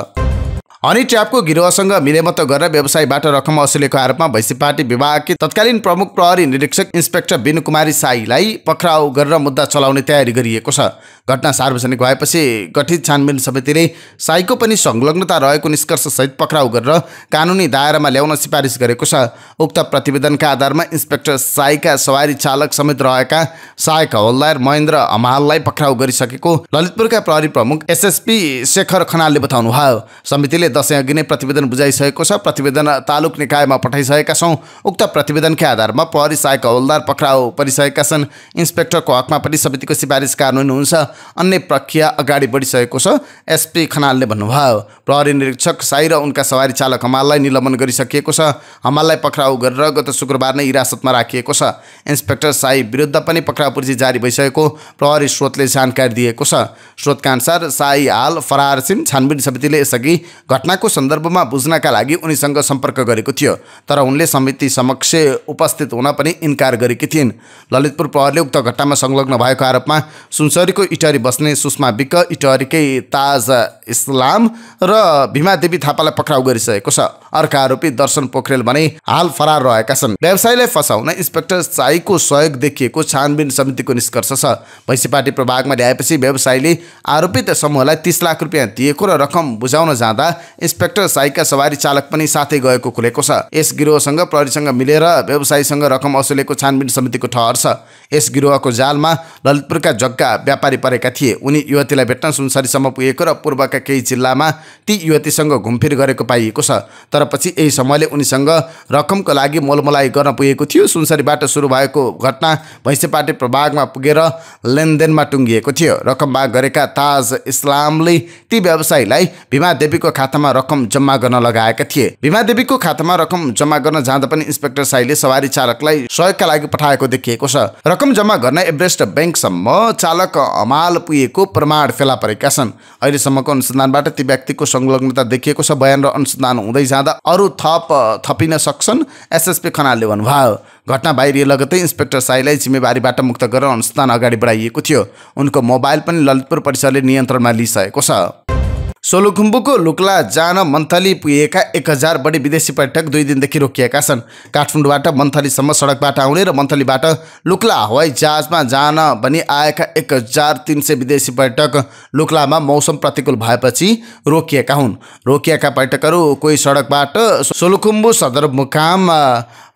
हनी ट्यापको गिरोहसँग मिलेमत गरेर व्यवसायबाट रकम असुलेको आरोपमा भैँसी पार्टी विभागकी तत्कालीन प्रमुख प्रहरी निरीक्षक इन्सपेक्टर बिन कुमारी साईलाई पक्राउ गरेर मुद्दा चलाउने तयारी गरिएको छ घटना सार्वजनिक भएपछि गठित छानबिन समितिले साईको पनि संलग्नता रहेको निष्कर्षसहित पक्राउ गरेर कानुनी दायरामा ल्याउन सिफारिस गरेको छ उक्त प्रतिवेदनका आधारमा इन्सपेक्टर साईका सवारी चालक समेत रहेका सहायक हवलदार महेन्द्र हमाललाई पक्राउ गरिसकेको ललितपुरका प्रहरी प्रमुख एसएसपी शेखर खनालले भयो समितिले दसैँ अघि नै प्रतिवेदन बुझाइसकेको छ प्रतिवेदन तालुक निकायमा पठाइसकेका छौँ उक्त प्रतिवेदनका आधारमा प्रहरी सहायक हवलदार पक्राउ परिसकेका छन् इन्सपेक्टरको हकमा पनि समितिको सिफारिस कानुन हुन्छ अन्य प्रक्रिया अगाडि बढिसकेको छ एसपी खनालले भन्नुभयो प्रहरी निरीक्षक साई र उनका सवारी चालक हमाललाई निलम्बन गरिसकिएको छ हमाललाई पक्राउ गरेर गत शुक्रबार नै हिरासतमा राखिएको छ इन्सपेक्टर साई विरुद्ध पनि पक्राउपूर्जी जारी भइसकेको प्रहरी स्रोतले जानकारी दिएको छ स्रोतका अनुसार साई हाल फरार छिन् छानबिन समितिले यसअघि घटनाको सन्दर्भमा बुझ्नका लागि उनीसँग सम्पर्क गरेको थियो तर उनले समिति समक्ष उपस्थित हुन पनि इन्कार गरेकी थिइन् ललितपुर प्रहरीले उक्त घटनामा संलग्न भएको आरोपमा सुनसरीको इट इटहरी बस्ने सुषमा विक इटहरीकै ताज इस्लाम र भीमादेवी थापालाई पक्राउ गरिसकेको छ अर्का आरोपी दर्शन पोखरेल भने हाल फरार रहेका छन् व्यवसायीलाई फसाउन इन्सपेक्टर साईको सहयोग देखिएको छानबिन समितिको निष्कर्ष छ भैँसीपाटी प्रभागमा ल्याएपछि व्यवसायीले आरोपित समूहलाई तिस लाख रुपियाँ दिएको र रकम बुझाउन जाँदा इन्सपेक्टर साईका सवारी चालक पनि साथै गएको खुलेको छ यस गिरोहसँग प्रहरीसँग मिलेर व्यवसायीसँग रकम असुलेको छानबिन समितिको ठहर छ यस गिरोहको जालमा ललितपुरका जग्गा व्यापारी पारेका थिए उनी युवतीलाई भेट्न सुनसरीसम्म पुगेको र पूर्वका केही जिल्लामा ती युवतीसँग घुमफिर गरेको पाइएको छ तर पछि यही समयले उनीसँग रकमको लागि मोलमोलाई गर्न पुगेको थियो सुनसरीबाट सुरु भएको घटना भैँसेपाटी प्रभागमा पुगेर लेनदेनमा टुङ्गिएको थियो रकम माग गरेका ताज इस्लामले ती व्यवसायीलाई देवीको खातामा रकम जम्मा गर्न लगाएका थिए देवीको खातामा रकम जम्मा गर्न जाँदा पनि इन्सपेक्टर साईले सवारी चालकलाई सहयोगका लागि पठाएको देखिएको छ रकम जम्मा गर्न एभरेस्ट ब्याङ्कसम्म चालक अमा हाल पुगेको प्रमाण फेला परेका छन् अहिलेसम्मको अनुसन्धानबाट ती व्यक्तिको संलग्नता देखिएको छ बयान र अनुसन्धान हुँदै जाँदा अरू थप थपिन सक्छन् एसएसपी खनालले भन्नुभयो घटना बाहिरिए लगतै इन्सपेक्टर साईलाई जिम्मेवारीबाट मुक्त गरेर अनुसन्धान अगाडि बढाइएको थियो उनको मोबाइल पनि ललितपुर परिसरले नियन्त्रणमा लिइसकेको छ सोलुखुम्बुको लुक्ला जान मन्थली पुगेका एक हजार बढी विदेशी पर्यटक दुई दिनदेखि रोकिएका छन् काठमाडौँबाट मन्थलीसम्म सडकबाट आउने र मन्थलीबाट लुक्ला हवाई जहाजमा जान भनी आएका एक हजार तिन सय विदेशी पर्यटक लुक्लामा मौसम प्रतिकूल भएपछि रोकिएका हुन् रोकिएका पर्यटकहरू कोही सडकबाट सोलुखुम्बु सदरमुकाम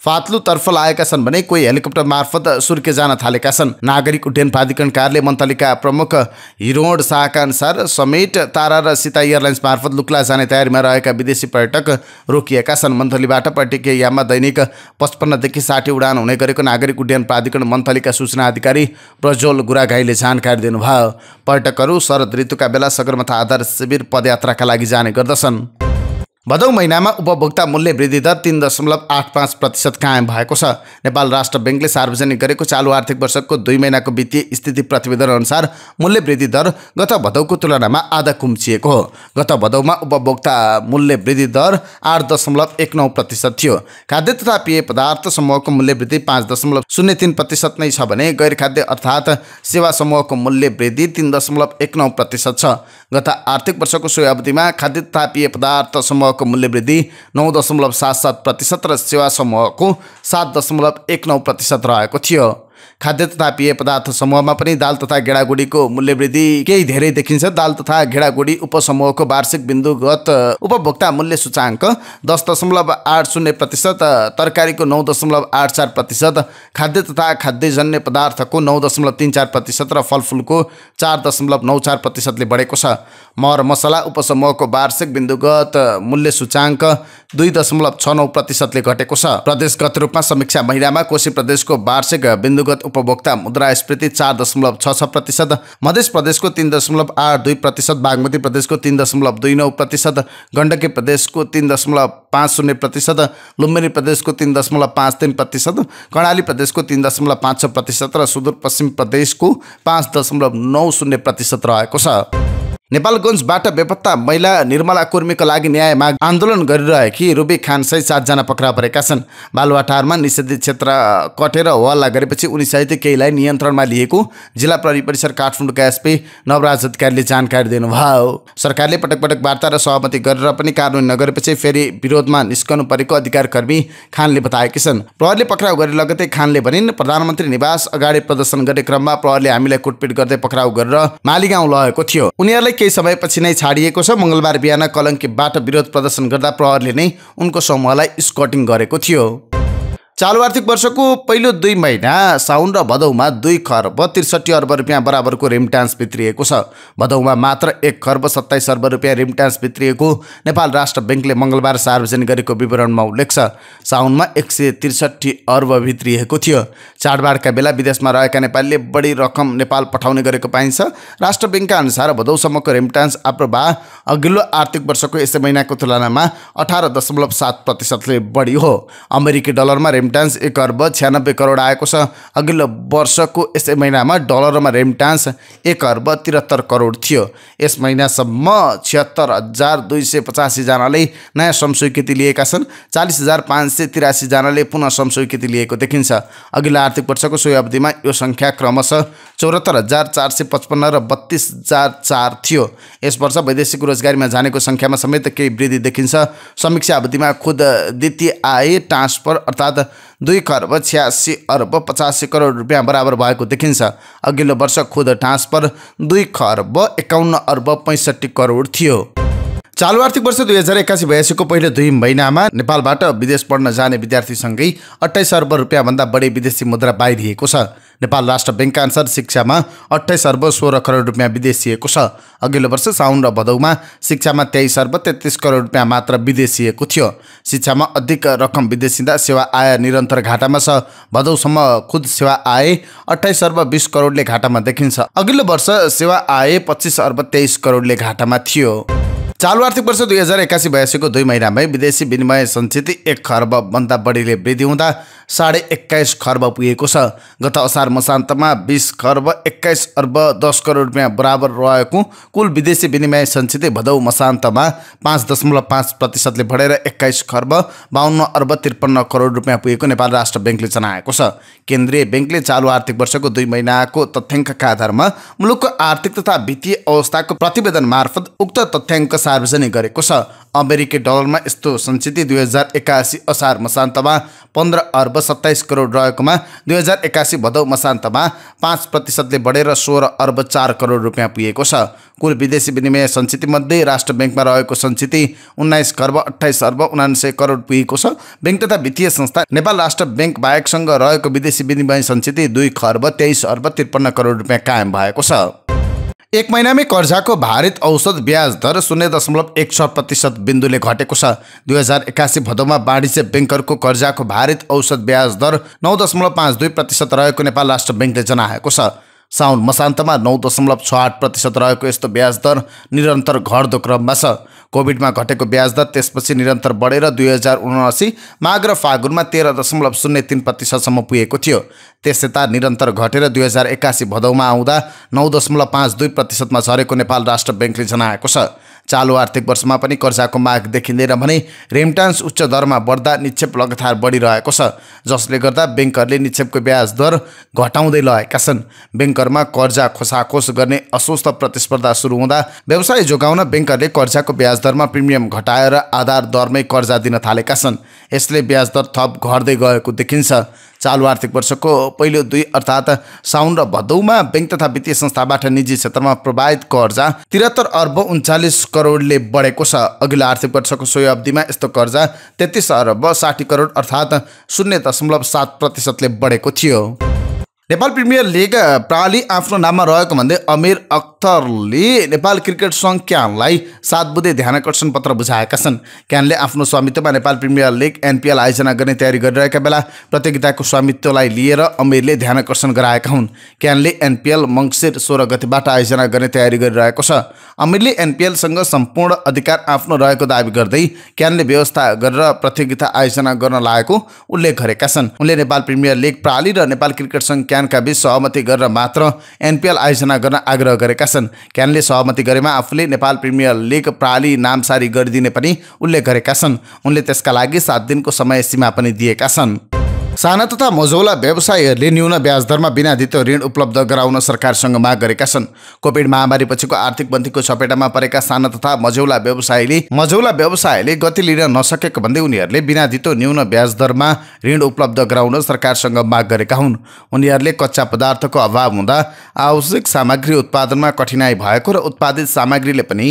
फातलुतर्फ लागेका छन् भने कोही हेलिकप्टर मार्फत सुर्के जान थालेका छन् नागरिक उड्डयन प्राधिकरण कार्यालय मन्त्रालयका प्रमुख हिरोड शाहका अनुसार समेत तारा र सीता एयरलाइन्स मार्फत लुक्ला जाने तयारीमा रहेका विदेशी पर्यटक रोकिएका छन् मन्थलीबाट पर्यटकीय याममा दैनिक पचपन्नदेखि साठी उडान हुने गरेको नागरिक उड्डयन प्राधिकरण मन्थलीका सूचना अधिकारी प्रज्वल गुरागाईले जानकारी दिनुभयो पर्यटकहरू शरद ऋतुका बेला सगरमाथा आधार शिविर पदयात्राका लागि जाने गर्दछन् भदौ महिनामा उपभोक्ता मूल्य वृद्धि दर तिन दशमलव आठ पाँच प्रतिशत कायम भएको छ नेपाल राष्ट्र ब्याङ्कले सार्वजनिक गरेको चालु आर्थिक वर्षको दुई महिनाको वित्तीय स्थिति प्रतिवेदन अनुसार मूल्य वृद्धि दर गत भदौको तुलनामा आधा कुम्चिएको हो गत भदौमा उपभोक्ता मूल्य वृद्धि दर आठ दशमलव एक नौ प्रतिशत थियो खाद्य तथा पेय पदार्थ समूहको मूल्य वृद्धि पाँच दशमलव शून्य तिन प्रतिशत नै छ भने गैर खाद्य अर्थात् सेवा समूहको मूल्य वृद्धि तिन दशमलव एक नौ प्रतिशत छ गत आर्थिक वर्षको सोही अवधिमा खाद्य तथा पेय पदार्थ समूह समूहको मूल्यवृद्धि नौ दशमलव सात सात प्रतिशत र सेवा समूहको सात दशमलव एक नौ प्रतिशत रहेको थियो खाद्य तथा पेय पदार्थ समूहमा पनि दाल तथा गेडागुडीको मूल्यवृद्धि केही धेरै देखिन्छ दाल तथा घेडागुडी उपसमूहको वार्षिक बिन्दुगत उपभोक्ता मूल्य सूचाङ्क दस दशमलव आठ शून्य प्रतिशत तरकारीको नौ दशमलव आठ चार प्रतिशत खाद्य तथा खाद्यजन्य पदार्थको नौ दशमलव तिन चार प्रतिशत र फलफुलको चार दशमलव नौ चार प्रतिशतले बढेको छ मर मसला उपसमूहको वार्षिक बिन्दुगत मूल्य सूचाङ्क दुई दशमलव छ नौ प्रतिशतले घटेको छ प्रदेशगत रूपमा समीक्षा महिनामा कोशी प्रदेशको वार्षिक बिन्दुगत उपभोक्ता मुद्रास्फीति चार दशमलव छ छ प्रतिशत मध्य प्रदेशको तिन दशमलव आठ दुई प्रतिशत बागमती प्रदेशको तिन दशमलव दुई नौ प्रतिशत गण्डकी प्रदेशको तिन दशमलव पाँच शून्य प्रतिशत लुम्बिनी प्रदेशको तिन दशमलव पाँच तिन प्रतिशत कर्णाली प्रदेशको तिन दशमलव पाँच छ प्रतिशत र सुदूरपश्चिम प्रदेशको पाँच दशमलव नौ शून्य प्रतिशत रहेको छ नेपालगञ्जबाट बेपत्ता महिला निर्मला कुर्मीको लागि न्याय माग आन्दोलन गरिरहेकी रुबी खानसहित सातजना पक्राउ परेका छन् बालुवाटारमा निषेधित क्षेत्र कटेर हल्ला गरेपछि उनी सहित केहीलाई नियन्त्रणमा लिएको जिल्ला प्रहरी परिसर काठमाडौँका एसपी नवराज अधिकारीले जानकारी दिनुभयो सरकारले पटक पटक वार्ता र सहमति गरेर पनि कानुन नगरेपछि फेरि विरोधमा निस्कनु परेको अधिकार कर्मी खानले बताएकी छन् प्रहरले पक्राउ गरे लगतै खानले भनिन् प्रधानमन्त्री निवास अगाडि प्रदर्शन गर्ने क्रममा प्रहरले हामीलाई कुटपिट गर्दै पक्राउ गरेर मालिगाउँ लगेको थियो उनीहरूलाई केही समयपछि नै छाडिएको छ मङ्गलबार बिहान कलङ्कीबाट विरोध प्रदर्शन गर्दा प्रहरले नै उनको समूहलाई स्कटिङ गरेको थियो चालु आर्थिक वर्षको पहिलो दुई महिना साउन र भदौमा दुई खर्ब त्रिसठी अर्ब रुपियाँ बराबरको रिमट्यान्स भित्रिएको छ भदौमा मात्र एक खर्ब सत्ताइस अर्ब रुपियाँ रिमट्यान्स भित्रिएको नेपाल राष्ट्र ब्याङ्कले मङ्गलबार सार्वजनिक गरेको विवरणमा उल्लेख छ साउनमा एक सय त्रिसठी अर्ब भित्रिएको थियो चाडबाडका बेला विदेशमा रहेका नेपालीले बढी रकम नेपाल पठाउने गरेको पाइन्छ राष्ट्र ब्याङ्कका अनुसार भदौसम्मको रिमट्यान्स आप्रभा अघिल्लो आर्थिक वर्षको यसै महिनाको तुलनामा अठार दशमलव सात प्रतिशतले बढी हो अमेरिकी डलरमा रेमिटान्स एक अर्ब छ्यानब्बे करोड आएको छ अघिल्लो वर्षको यसै महिनामा डलरमा रेमिटान्स एक अर्ब त्रिहत्तर करोड थियो यस महिनासम्म छिहत्तर हजार दुई सय पचासीजनाले नयाँ संस्वीकृति लिएका छन् चालिस हजार पाँच सय तिरासीजनाले पुनः संस्वीकृति लिएको देखिन्छ अघिल्लो आर्थिक वर्षको सोही अवधिमा यो सङ्ख्या क्रमशः चौहत्तर हजार चार सय पचपन्न र बत्तिस हजार चार थियो यस वर्ष वैदेशिक रोजगारीमा जानेको सङ्ख्यामा समेत केही वृद्धि देखिन्छ समीक्षा अवधिमा खुद द्वितीय आय ट्रान्सफर अर्थात् दुई खर्ब छ्यासी अर्ब पचासी करोड रुपियाँ बराबर भएको देखिन्छ अघिल्लो वर्ष खुद ट्रान्सफर दुई खर्ब एकाउन्न अर्ब पैँसठी करोड थियो चालु आर्थिक वर्ष दुई हजार एक्कासी बयासीको पहिलो दुई महिनामा नेपालबाट विदेश पढ्न जाने विद्यार्थीसँगै अठाइस अर्ब रुपियाँभन्दा बढी विदेशी मुद्रा बाहिरिएको छ नेपाल राष्ट्र ब्याङ्कका अनुसार शिक्षामा अठाइस अर्ब सोह्र करोड रुपियाँ विदेशिएको छ अघिल्लो वर्ष साउन र भदौमा शिक्षामा तेइस अर्ब तेत्तिस करोड रुपियाँ मात्र विदेशिएको थियो शिक्षामा अधिक रकम विदेशिँदा सेवा आय निरन्तर घाटामा छ भदौसम्म खुद सेवा आय अठाइस अर्ब बिस करोडले घाटामा देखिन्छ अघिल्लो वर्ष सेवा आय पच्चिस अर्ब तेइस करोडले घाटामा थियो चालु आर्थिक वर्ष दुई हजार एक्कासी बयासीको दुई महिनामै विदेशी विनिमय सञ्चित एक खर्बभन्दा बढीले वृद्धि हुँदा साढे एक्काइस खर्ब पुगेको छ गत असार मसान्तमा बिस खर्ब एक्काइस अर्ब दस करोड रुपियाँ बराबर रहेको कुल विदेशी विनिमय सञ्चित भदौ मसान्तमा पाँच दशमलव पाँच प्रतिशतले बढेर एक्काइस खर्ब बाहन्न अर्ब त्रिपन्न करोड रुपियाँ पुगेको नेपाल राष्ट्र ब्याङ्कले जनाएको छ केन्द्रीय ब्याङ्कले चालु आर्थिक वर्षको दुई महिनाको तथ्याङ्कका आधारमा मुलुकको आर्थिक तथा वित्तीय अवस्थाको प्रतिवेदन मार्फत उक्त तथ्याङ्क सार्वजनिक गरेको छ अमेरिकी डलरमा यस्तो संस्थिति दुई हजार एकासी असार मसान्तमा पन्ध्र अर्ब सत्ताइस करोड रहेकोमा दुई हजार एकासी भदौ मसान्तमा पाँच प्रतिशतले बढेर सोह्र अर्ब चार करोड रुपियाँ पुगेको छ कुल विदेशी विनिमय सञ्चितमध्ये राष्ट्र ब्याङ्कमा रहेको सञ्चित उन्नाइस खर्ब अठाइस अर्ब उनान्सय करोड पुगेको छ ब्याङ्क तथा वित्तीय संस्था नेपाल राष्ट्र ब्याङ्क बाहेकसँग रहेको विदेशी विनिमय सञ्चित दुई खर्ब तेइस अर्ब त्रिपन्न करोड रुपियाँ कायम भएको छ एक महिनामै कर्जाको भारित औसत ब्याज दर शून्य दशमलव एक छ प्रतिशत बिन्दुले घटेको छ दुई हजार एकासी भदौमा वाणिज्य ब्याङ्कहरूको कर्जाको भारित औसत ब्याज दर नौ दशमलव पाँच दुई प्रतिशत रहेको नेपाल राष्ट्र ब्याङ्कले जनाएको छ साउन मसान्तमा नौ दशमलव छ आठ प्रतिशत रहेको यस्तो ब्याज दर निरन्तर घट्दो क्रममा छ कोभिडमा घटेको ब्याजदर त्यसपछि निरन्तर बढेर दुई हजार उनासी माघ र फागुनमा तेह्र दशमलव शून्य तिन प्रतिशतसम्म पुगेको थियो त्यस यता निरन्तर घटेर दुई हजार एक्कासी भदौमा आउँदा नौ दशमलव पाँच दुई प्रतिशतमा झरेको नेपाल राष्ट्र ब्याङ्कले जनाएको छ चालु आर्थिक वर्षमा पनि कर्जाको माग लिएर भने रेमिटान्स उच्च दरमा बढ्दा निक्षेप लगातार बढिरहेको छ जसले गर्दा ब्याङ्कहरूले निक्षेपको ब्याज दर घटाउँदै लगाएका छन् ब्याङ्करमा कर्जा खोसाखोस गर्ने अस्वस्थ प्रतिस्पर्धा सुरु हुँदा व्यवसाय जोगाउन ब्याङ्कहरूले कर्जाको ब्याज दरमा प्रिमियम घटाएर आधार दरमै कर्जा दिन थालेका छन् यसले ब्याज दर थप घट्दै गएको देखिन्छ चालु आर्थिक वर्षको पहिलो दुई अर्थात् साउन र भदौमा ब्याङ्क तथा वित्तीय संस्थाबाट निजी क्षेत्रमा प्रभावित कर्जा त्रिहत्तर अर्ब उन्चालिस करोडले बढेको छ अघिल्लो आर्थिक वर्षको सोही अवधिमा यस्तो कर्जा तेत्तिस अर्ब साठी करोड अर्थात् शून्य दशमलव सात प्रतिशतले बढेको थियो नेपाल प्रिमियर लिग प्रणाली आफ्नो नाममा रहेको भन्दै अमिर अख्तरले नेपाल क्रिकेट सङ्घ क्यानलाई सात बुधे ध्यानकर्षण पत्र बुझाएका छन् क्यानले आफ्नो स्वामित्वमा नेपाल प्रिमियर लिग एनपिएल आयोजना गर्ने तयारी गरिरहेका बेला प्रतियोगिताको स्वामित्वलाई लिएर अमिरले ध्यानकर्षण गराएका हुन् क्यानले एनपिएल मङ्सिर सोह्र गतिबाट आयोजना गर्ने तयारी गरिरहेको छ अमिरले एनपिएलसँग सम्पूर्ण अधिकार आफ्नो रहेको दावी गर्दै क्यानले व्यवस्था गरेर प्रतियोगिता आयोजना गर्न लागेको उल्लेख गरेका छन् उनले नेपाल प्रिमियर लिग प्रणाली र नेपाल क्रिकेट सङ्घ क्यानका बीच सहमति गरेर मात्र एनपिएल आयोजना गर्न आग्रह गरेका छन् क्यानले सहमति गरेमा आफूले नेपाल प्रिमियर लिग प्राली नामसारी गरिदिने पनि उल्लेख गरेका छन् उनले त्यसका लागि सात दिनको समय सीमा पनि दिएका छन् साना तथा मझौला व्यवसायीहरूले न्यून ब्याजदरमा बिना ऋण उपलब्ध गराउन सरकारसँग माग गरेका छन् कोभिड महामारीपछिको आर्थिक बन्दीको चपेटामा परेका साना तथा मझौला व्यवसायीले मझौला व्यवसायले गति लिन नसकेको भन्दै उनीहरूले बिना न्यून ब्याजदरमा ऋण उपलब्ध गराउन सरकारसँग माग गरेका हुन् उनीहरूले कच्चा पदार्थको अभाव हुँदा आवश्यक सामग्री उत्पादनमा कठिनाई भएको र उत्पादित सामग्रीले पनि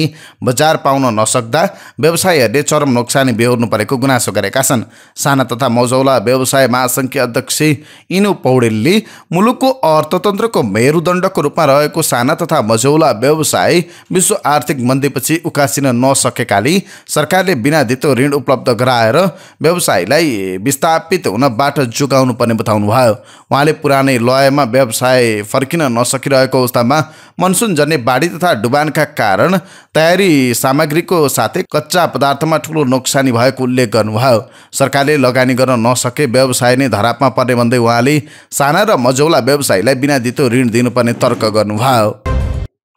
बजार पाउन नसक्दा व्यवसायीहरूले चरम नोक्सानी बेहोर्नु परेको गुनासो गरेका छन् साना तथा मझौला व्यवसायमा महासङ्घकी अध्यक्ष इनु पौडेलले मुलुकको अर्थतन्त्रको मेरुदण्डको रूपमा रहेको साना तथा मझौला व्यवसाय विश्व आर्थिक मन्दीपछि उकासिन नसकेकाले सरकारले बिना धितो ऋण उपलब्ध गराएर व्यवसायलाई विस्थापित हुनबाट जोगाउनु पर्ने बताउनुभयो उहाँले पुरानै लयमा व्यवसाय फर्किन नसकिरहेको अवस्थामा मनसुन जन्ने बाढी तथा डुबानका कारण तयारी सामग्रीको साथै कच्चा पदार्थमा ठुलो नोक्सानी भएको उल्लेख गर्नुभयो सरकारले लगानी गर्न नसके व्यवसाय नै पनि धरापमा पर्ने भन्दै उहाँले साना र मझौला व्यवसायीलाई बिना दितो ऋण दिनुपर्ने तर्क गर्नुभयो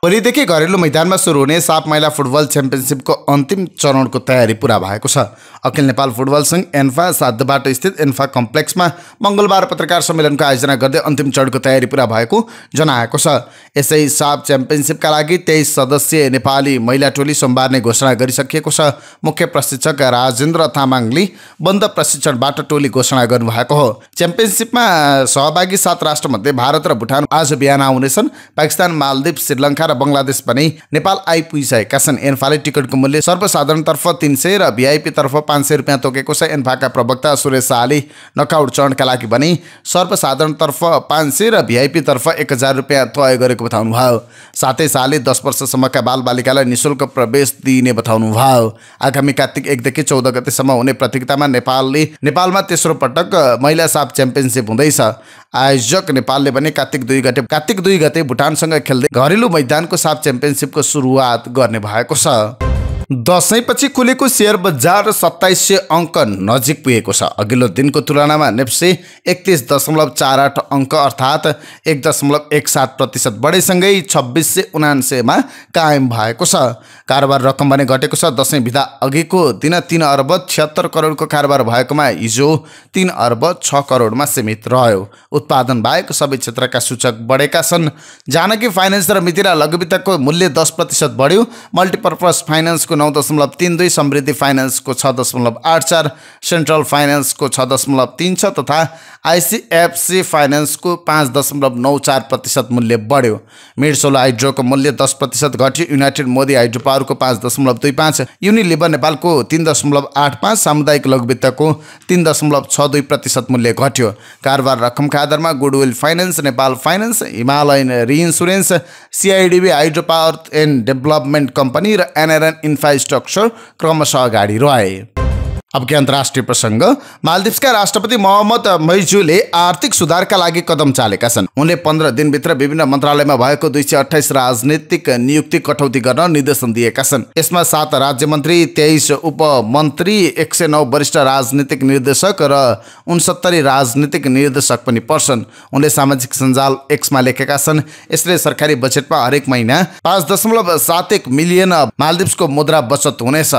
भोलिदेखि घरेलु मैदानमा सुरु हुने साप महिला फुटबल च्याम्पियनसिपको अन्तिम चरणको तयारी पुरा भएको छ अखिल नेपाल फुटबल सङ्घ एन्फा साधुबाटो स्थित एन्फा कम्प्लेक्समा मङ्गलबार पत्रकार सम्मेलनको आयोजना गर्दै अन्तिम चरणको तयारी पुरा भएको जनाएको छ यसै साप च्याम्पियनसिपका लागि तेइस सदस्यीय नेपाली महिला टोली सोमबार नै घोषणा गरिसकिएको छ मुख्य प्रशिक्षक राजेन्द्र तामाङले बन्द प्रशिक्षणबाट टोली घोषणा गर्नुभएको हो च्याम्पियनसिपमा सहभागी सात राष्ट्रमध्ये भारत र भुटान आज बिहान आउनेछन् पाकिस्तान मालदिप श्रीलङ्का र बङ्गलादेश भने नेपाल आइपुगिसकेका छन् एन्फाले टिकटको मूल्य सर्वसाधारणतर्फ तिन सय र भिआइपीतर्फ पाँच सय रुपियाँ तोकेको छ एन्फाका प्रवक्ता सुरेश शाहले नकआउट चरणका लागि भने सर्वसाधारणतर्फ पाँच सय र भिआइपीतर्फ एक हजार रुपियाँ तय गरेको बताउनुभयो साथै शाहले दस वर्षसम्मका बालबालिकालाई निशुल्क प्रवेश दिइने बताउनुभयो आगामी कार्तिक एकदेखि चौध गतेसम्म हुने प्रतियोगितामा नेपालले नेपालमा तेस्रो पटक महिला साफ च्याम्पियनसिप हुँदैछ आयोजक नेपालले भने कार्तिक दुई गते कार्तिक दुई गते भुटानसँग खेल्दै घरेलु मैदानको साफ च्याम्पियनसिपको सुरुवात गर्ने भएको छ दसैँपछि खुलेको सेयर बजार सत्ताइस सय अङ्क नजिक पुगेको छ अघिल्लो दिनको तुलनामा नेप्से एकतिस दशमलव चार आठ अङ्क अर्थात् एक दशमलव एक सात प्रतिशत बढेसँगै छब्बिस सय उनान्सयमा कायम भएको छ कारोबार रकम भने घटेको छ दसैँ विधा अघिको दिन तिन अर्ब छिहत्तर करोडको कारोबार भएकोमा हिजो तिन अर्ब छ करोडमा सीमित रह्यो उत्पादन बाहेक सबै क्षेत्रका सूचक बढेका छन् जानकी फाइनेन्स र मितिरा लघुवित्तको मूल्य दस प्रतिशत बढ्यो मल्टिपर्पज फाइनेन्सको नौ दशमलव तिन दुई समृद्धि फाइनेन्सको छ दशमलव आठ चार सेन्ट्रल फाइनेन्सको छ दशमलव तिन छ तथा आइसिएफसी फाइनेन्सको पाँच दशमलव नौ चार प्रतिशत मूल्य बढ्यो मिर्सोलो हाइड्रोको मूल्य दस प्रतिशत घट्यो युनाइटेड मोदी हाइड्रो पावरको पाँच दशमलव दुई पाँच युनिलिभर नेपालको तिन दशमलव आठ पाँच सामुदायिक लघुवित्तको तिन दशमलव छ दुई प्रतिशत मूल्य घट्यो कारोबार रकमका आधारमा goodwill finance Nepal finance Himalayan reinsurance CIDB hydro power and development company र एनआरएन इन्फा स्ट्रक्चर क्रमशः अगाडि रहे अब के अन्तर्राष्ट्रिय प्रसङ्ग मालदिप्सका राष्ट्रपति मोहम्मद मैजुले आर्थिक सुधारका लागि कदम चालेका छन् उनले पन्ध्र दिनभित्र विभिन्न मन्त्रालयमा भएको दुई सय अठाइस राजनीतिक नियुक्ति कटौती गर्न निर्देशन दिएका छन् यसमा सात राज्य मन्त्री तेइस उपमन्त्री एक सय नौ वरिष्ठ राजनीतिक निर्देशक र उनसत्तरी राजनीतिक निर्देशक पनि पर्छन् उनले सामाजिक सञ्जाल एक्समा लेखेका छन् यसले सरकारी बजेटमा हरेक महिना पाँच दशमलव सात एक मिलियन मालदिप्सको मुद्रा बचत हुनेछ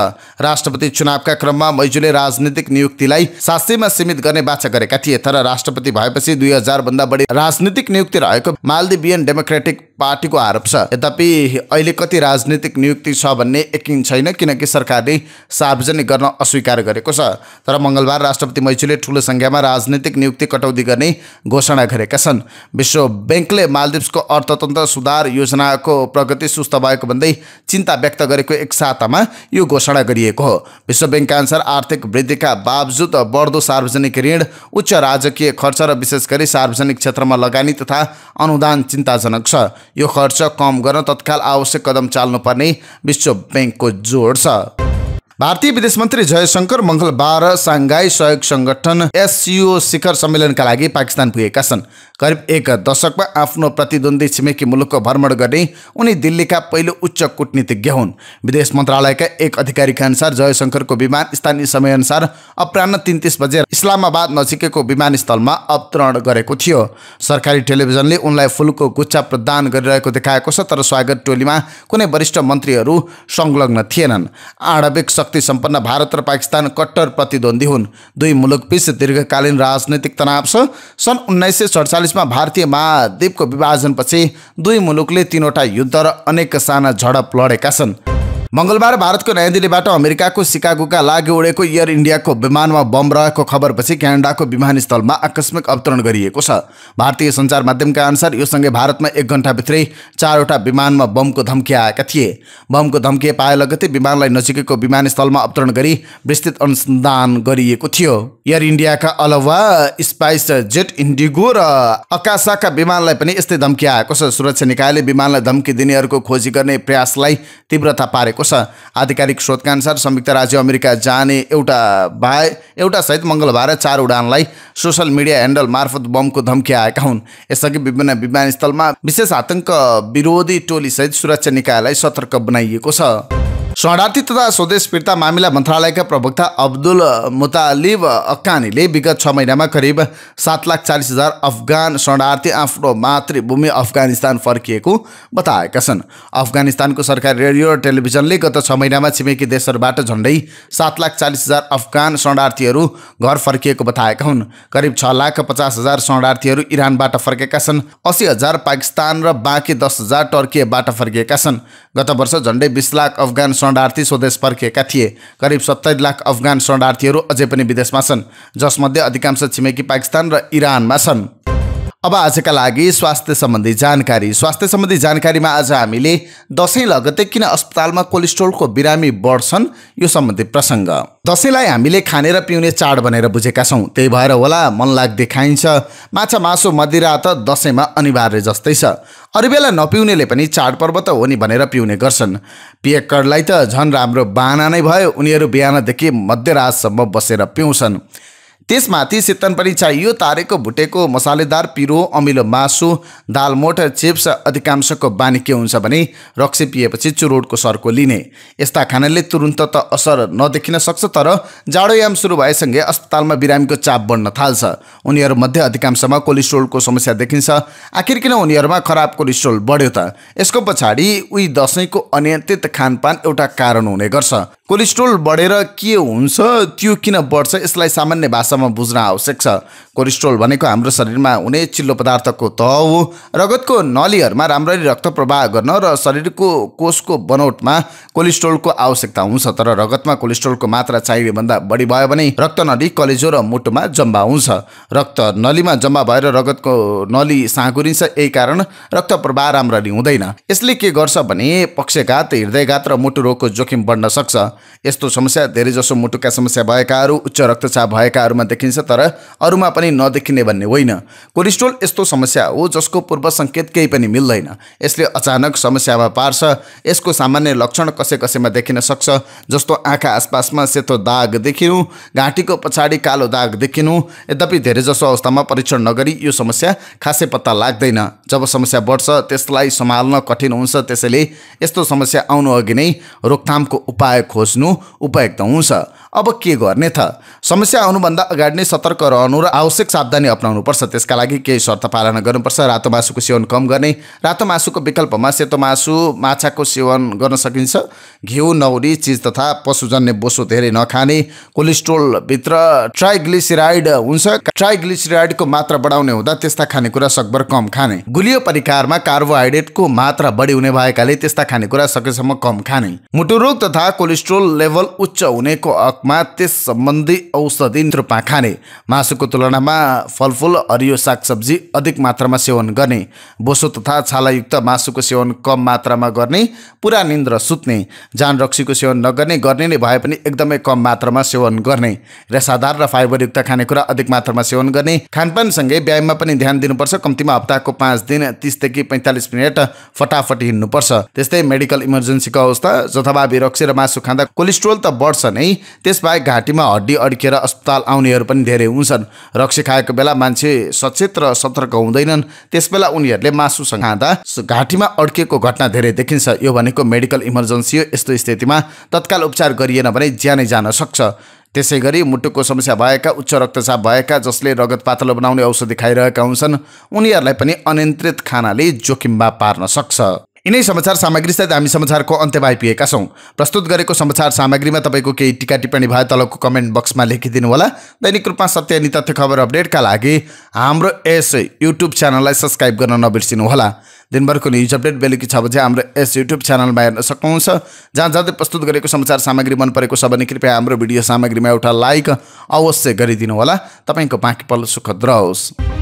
राष्ट्रपति चुनावका क्रममा मैजुले समितिले राजनीतिक नियुक्तिलाई सासीमा सीमित गर्ने बाचा गरेका थिए तर राष्ट्रपति भएपछि दुई भन्दा बढी राजनीतिक नियुक्ति रहेको मालदिभियन डेमोक्रेटिक पार्टीको आरोप छ यद्यपि अहिले कति राजनीतिक नियुक्ति छ भन्ने यकिन छैन किनकि सरकारले सार्वजनिक गर्न अस्वीकार गरेको छ तर मङ्गलबार राष्ट्रपति मैचुले ठुलो सङ्ख्यामा राजनीतिक नियुक्ति कटौती गर्ने घोषणा गरेका छन् विश्व ब्याङ्कले मालदिप्सको अर्थतन्त्र सुधार योजनाको प्रगति सुस्त भएको भन्दै चिन्ता व्यक्त गरेको एक सातामा यो घोषणा गरिएको हो विश्व ब्याङ्कका अनुसार आर्थिक आर्थिक वृद्धिका बावजुद बढ्दो सार्वजनिक ऋण उच्च राजकीय खर्च र विशेष गरी सार्वजनिक क्षेत्रमा लगानी तथा अनुदान चिन्ताजनक छ यो खर्च कम गर्न तत्काल आवश्यक कदम चाल्नुपर्ने विश्व ब्याङ्कको जोड छ भारतीय विदेश मन्त्री जयशङ्कर मङ्गलबार साङ्घाई सहयोग सङ्गठन एससिओ शिखर सम्मेलनका लागि पाकिस्तान पुगेका छन् करिब एक दशकमा आफ्नो प्रतिद्वन्दी छिमेकी मुलुकको भ्रमण गर्ने उनी दिल्लीका पहिलो उच्च कूटनीतिज्ञ हुन् विदेश मन्त्रालयका एक अधिकारीका अनुसार जयशङ्करको विमान स्थानीय समयअनुसार अपरान्न तिन तिस बजे इस्लामाबाद नजिकैको विमानस्थलमा अवतरण गरेको थियो सरकारी टेलिभिजनले उनलाई फुलको गुच्छा प्रदान गरिरहेको देखाएको छ तर स्वागत टोलीमा कुनै वरिष्ठ मन्त्रीहरू संलग्न थिएनन् आणविक शक्ति सम्पन्न भारत र पाकिस्तान कट्टर प्रतिद्वन्दी हुन् दुई मुलुकबीच दीर्घकालीन राजनैतिक तनाव छ सन् उन्नाइस सय सडचालिस मा भारतीय महाद्वीपको विभाजनपछि दुई मुलुकले तिनवटा युद्ध र अनेक साना झडप लडेका छन् मङ्गलबार भारतको नयाँ दिल्लीबाट अमेरिकाको सिकागोका लागि उडेको एयर इन्डियाको विमानमा बम रहेको खबरपछि क्यानाडाको विमानस्थलमा आकस्मिक अवतरण गरिएको छ भारतीय सञ्चार माध्यमका अनुसार यो सँगै भारतमा एक घन्टाभित्रै चारवटा विमानमा बमको धम्की आएका थिए बमको धम्की पाए लगतै विमानलाई नजिकैको विमानस्थलमा अवतरण गरी विस्तृत अनुसन्धान गरिएको थियो एयर इन्डियाका अलावा स्पाइस जेट इन्डिगो र अकासाका विमानलाई पनि यस्तै धम्की आएको छ सुरक्षा निकायले विमानलाई धम्की दिनेहरूको खोजी गर्ने प्रयासलाई तीव्रता पारेको भएको छ आधिकारिक स्रोतका अनुसार संयुक्त राज्य अमेरिका जाने एउटा भाइ सहित मङ्गलबार चार उडानलाई सोसल मिडिया ह्यान्डल मार्फत बमको धम्की आएका हुन् यसअघि विभिन्न विमानस्थलमा विशेष आतङ्क विरोधी टोलीसहित सुरक्षा निकायलाई सतर्क बनाइएको छ शरणार्थी तथा स्वदेश फिर्ता मामिला मन्त्रालयका प्रवक्ता अब्दुल मुतालिब अक्कानीले विगत छ महिनामा करिब सात लाख चालिस हजार अफगान शरणार्थी आफ्नो मातृभूमि अफगानिस्तान फर्किएको बताएका छन् अफगानिस्तानको सरकारी रेडियो र टेलिभिजनले गत छ महिनामा छिमेकी देशहरूबाट झन्डै सात लाख चालिस हजार अफगान शरणार्थीहरू घर फर्किएको बताएका हुन् करिब छ लाख पचास हजार शरणार्थीहरू इरानबाट फर्केका छन् असी हजार पाकिस्तान र बाँकी दस हजार टर्कीबाट फर्किएका छन् गत वर्ष झन्डै बिस लाख अफगान शरणार्थी स्वदेश फर्किएका थिए करिब सत्तरी लाख अफगान शरणार्थीहरू अझै पनि विदेशमा छन् जसमध्ये अधिकांश छिमेकी पाकिस्तान र इरानमा छन् अब आजका लागि स्वास्थ्य सम्बन्धी जानकारी स्वास्थ्य सम्बन्धी जानकारीमा आज हामीले दसैँ लगतै किन अस्पतालमा कोलेस्ट्रोलको बिरामी बढ्छन् यो सम्बन्धी प्रसङ्ग दसैँलाई हामीले खाने र पिउने चाड भनेर बुझेका छौँ त्यही भएर होला मन खाइन्छ माछा मासु मदिरा त दसैँमा अनिवार्य जस्तै छ अरू बेला नपिउनेले पनि चाडपर्व त हो नि भनेर पिउने गर्छन् पियक्कडलाई त झन् राम्रो बाहना नै भयो उनीहरू बिहानदेखि मध्यरातसम्म बसेर पिउँछन् त्यसमाथि सितन पनि चाहियो तारेको भुटेको मसालेदार पिरो अमिलो मासु दालमोट चिप्स अधिकांशको बानी के हुन्छ भने रक्सी पिएपछि चुरोटको सर्को लिने यस्ता खानाले तुरुन्त त असर नदेखिन सक्छ तर जाडोयाम सुरु भएसँगै अस्पतालमा बिरामीको चाप बढ्न थाल्छ उनीहरूमध्ये अधिकांशमा कोलेस्ट्रोलको समस्या देखिन्छ आखिर किन उनीहरूमा खराब कोलेस्ट्रोल बढ्यो त यसको पछाडि उही दसैँको अनियन्त्रित खानपान एउटा कारण हुने गर्छ कोलेस्ट्रोल बढेर के हुन्छ त्यो किन बढ्छ यसलाई सामान्य भाषामा मात्रामा बुझ्न आवश्यक छ कोलेस्ट्रोल भनेको हाम्रो शरीरमा हुने चिल्लो पदार्थको तह हो रगतको नलीहरूमा राम्ररी रक्त प्रवाह गर्न र शरीरको कोषको बनौटमा कोलेस्ट्रोलको आवश्यकता हुन्छ तर रगतमा कोलेस्ट्रोलको मात्रा भन्दा बढी भयो भने रक्त नली कलेजो र मुटुमा जम्मा हुन्छ रक्त नलीमा जम्मा भएर रगतको नली साँगुरिन्छ यही कारण रक्त प्रवाह राम्ररी हुँदैन यसले के गर्छ भने पक्षघात हृदयघात र मुटु रोगको जोखिम बढ्न सक्छ यस्तो समस्या धेरैजसो मुटुका समस्या भएकाहरू उच्च रक्तचाप भएकाहरूमा रूपमा देखिन्छ तर अरूमा पनि नदेखिने भन्ने होइन कोलेस्ट्रोल यस्तो समस्या हो जसको पूर्व सङ्केत केही पनि मिल्दैन यसले अचानक समस्यामा पार्छ यसको सामान्य लक्षण कसै कसैमा देखिन सक्छ जस्तो आँखा आसपासमा सेतो दाग देखिनु घाँटीको पछाडि कालो दाग देखिनु यद्यपि धेरैजसो अवस्थामा परीक्षण नगरी यो समस्या खासै पत्ता लाग्दैन जब समस्या बढ्छ त्यसलाई सम्हाल्न कठिन हुन्छ त्यसैले यस्तो समस्या आउनु अघि नै रोकथामको उपाय खोज्नु उपयुक्त हुन्छ अब के गर्ने त समस्या आउनुभन्दा अगाडि नै सतर्क रहनु र आवश्यक सावधानी अप्नाउनुपर्छ त्यसका लागि केही शर्त पालना गर्नुपर्छ रातो मासुको सेवन कम गर्ने रातो मासुको विकल्पमा सेतो मासु माछाको सेवन गर्न सकिन्छ घिउ नौरी चिज तथा पशुजन्य बोसो धेरै नखाने कोलेस्ट्रोलभित्र ट्राइग्लिसिराइड हुन्छ ट्राइग्लिसिराइडको मात्रा बढाउने हुँदा त्यस्ता खानेकुरा सकभर कम खाने गुलियो परिकारमा कार्बोहाइड्रेटको मात्रा बढी हुने भएकाले त्यस्ता खानेकुरा सकेसम्म कम खाने मुटु रोग तथा कोलेस्ट्रोल लेभल उच्च हुनेको हकमा त्यस सम्बन्धी औषधि रूपमा खाने मासुको तुलनामा फलफुल हरियो सागसब्जी अधिक मात्रामा सेवन गर्ने बोसो तथा छालायुक्त मासुको सेवन कम मात्रामा गर्ने पुरा निन्द्र सुत्ने जान रक्सीको सेवन नगर्ने गर्ने नै भए पनि एकदमै कम मात्रामा सेवन गर्ने रेसाधार र फाइबरयुक्त खानेकुरा अधिक मात्रामा सेवन गर्ने खानपानसँगै व्यायाममा पनि ध्यान दिनुपर्छ कम्तीमा हप्ताको पाँच दिन तिसदेखि पैँतालिस मिनट फटाफट हिँड्नुपर्छ त्यस्तै मेडिकल इमर्जेन्सीको अवस्था जथाभावी रक्सी र मासु खाँदा कोलेस्ट्रोल त बढ्छ नै त्यसबाहेक घाँटीमा हड्डी अड्किएर अस्पताल आउनेहरू पनि धेरै हुन्छन् रक्सी खाएको बेला मान्छे सचेत र सतर्क हुँदैनन् त्यसबेला उनीहरूले मासु खाँदा घाँटीमा अड्किएको घटना धेरै देखिन्छ यो भनेको मेडिकल इमर्जेन्सी हो यस्तो स्थितिमा तत्काल उपचार गरिएन भने ज्यानै जान सक्छ त्यसै गरी मुटुको समस्या भएका उच्च रक्तचाप भएका जसले रगत पातलो बनाउने औषधि खाइरहेका हुन्छन् उनीहरूलाई पनि अनियन्त्रित खानाले जोखिममा पार्न सक्छ यिनै समाचार सामग्री सामग्रीसहित हामी समाचारको अन्त्यमा आइपुगेका छौँ प्रस्तुत गरेको समाचार सामग्रीमा तपाईँको केही टिका टिप्पणी भए तलको कमेन्ट बक्समा लेखिदिनु होला दैनिक रूपमा सत्य अनि तथ्य खबर अपडेटका लागि हाम्रो यस युट्युब च्यानललाई सब्सक्राइब गर्न नबिर्सिनु होला दिनभरको न्युज अपडेट बेलुकी छ बजे हाम्रो यस युट्युब च्यानलमा हेर्न सक्नुहुन्छ जहाँ जाँदै प्रस्तुत गरेको समाचार सामग्री मन परेको छ भने कृपया हाम्रो भिडियो सामग्रीमा एउटा लाइक अवश्य गरिदिनु होला तपाईँको बाँकी पल सुखद रहोस्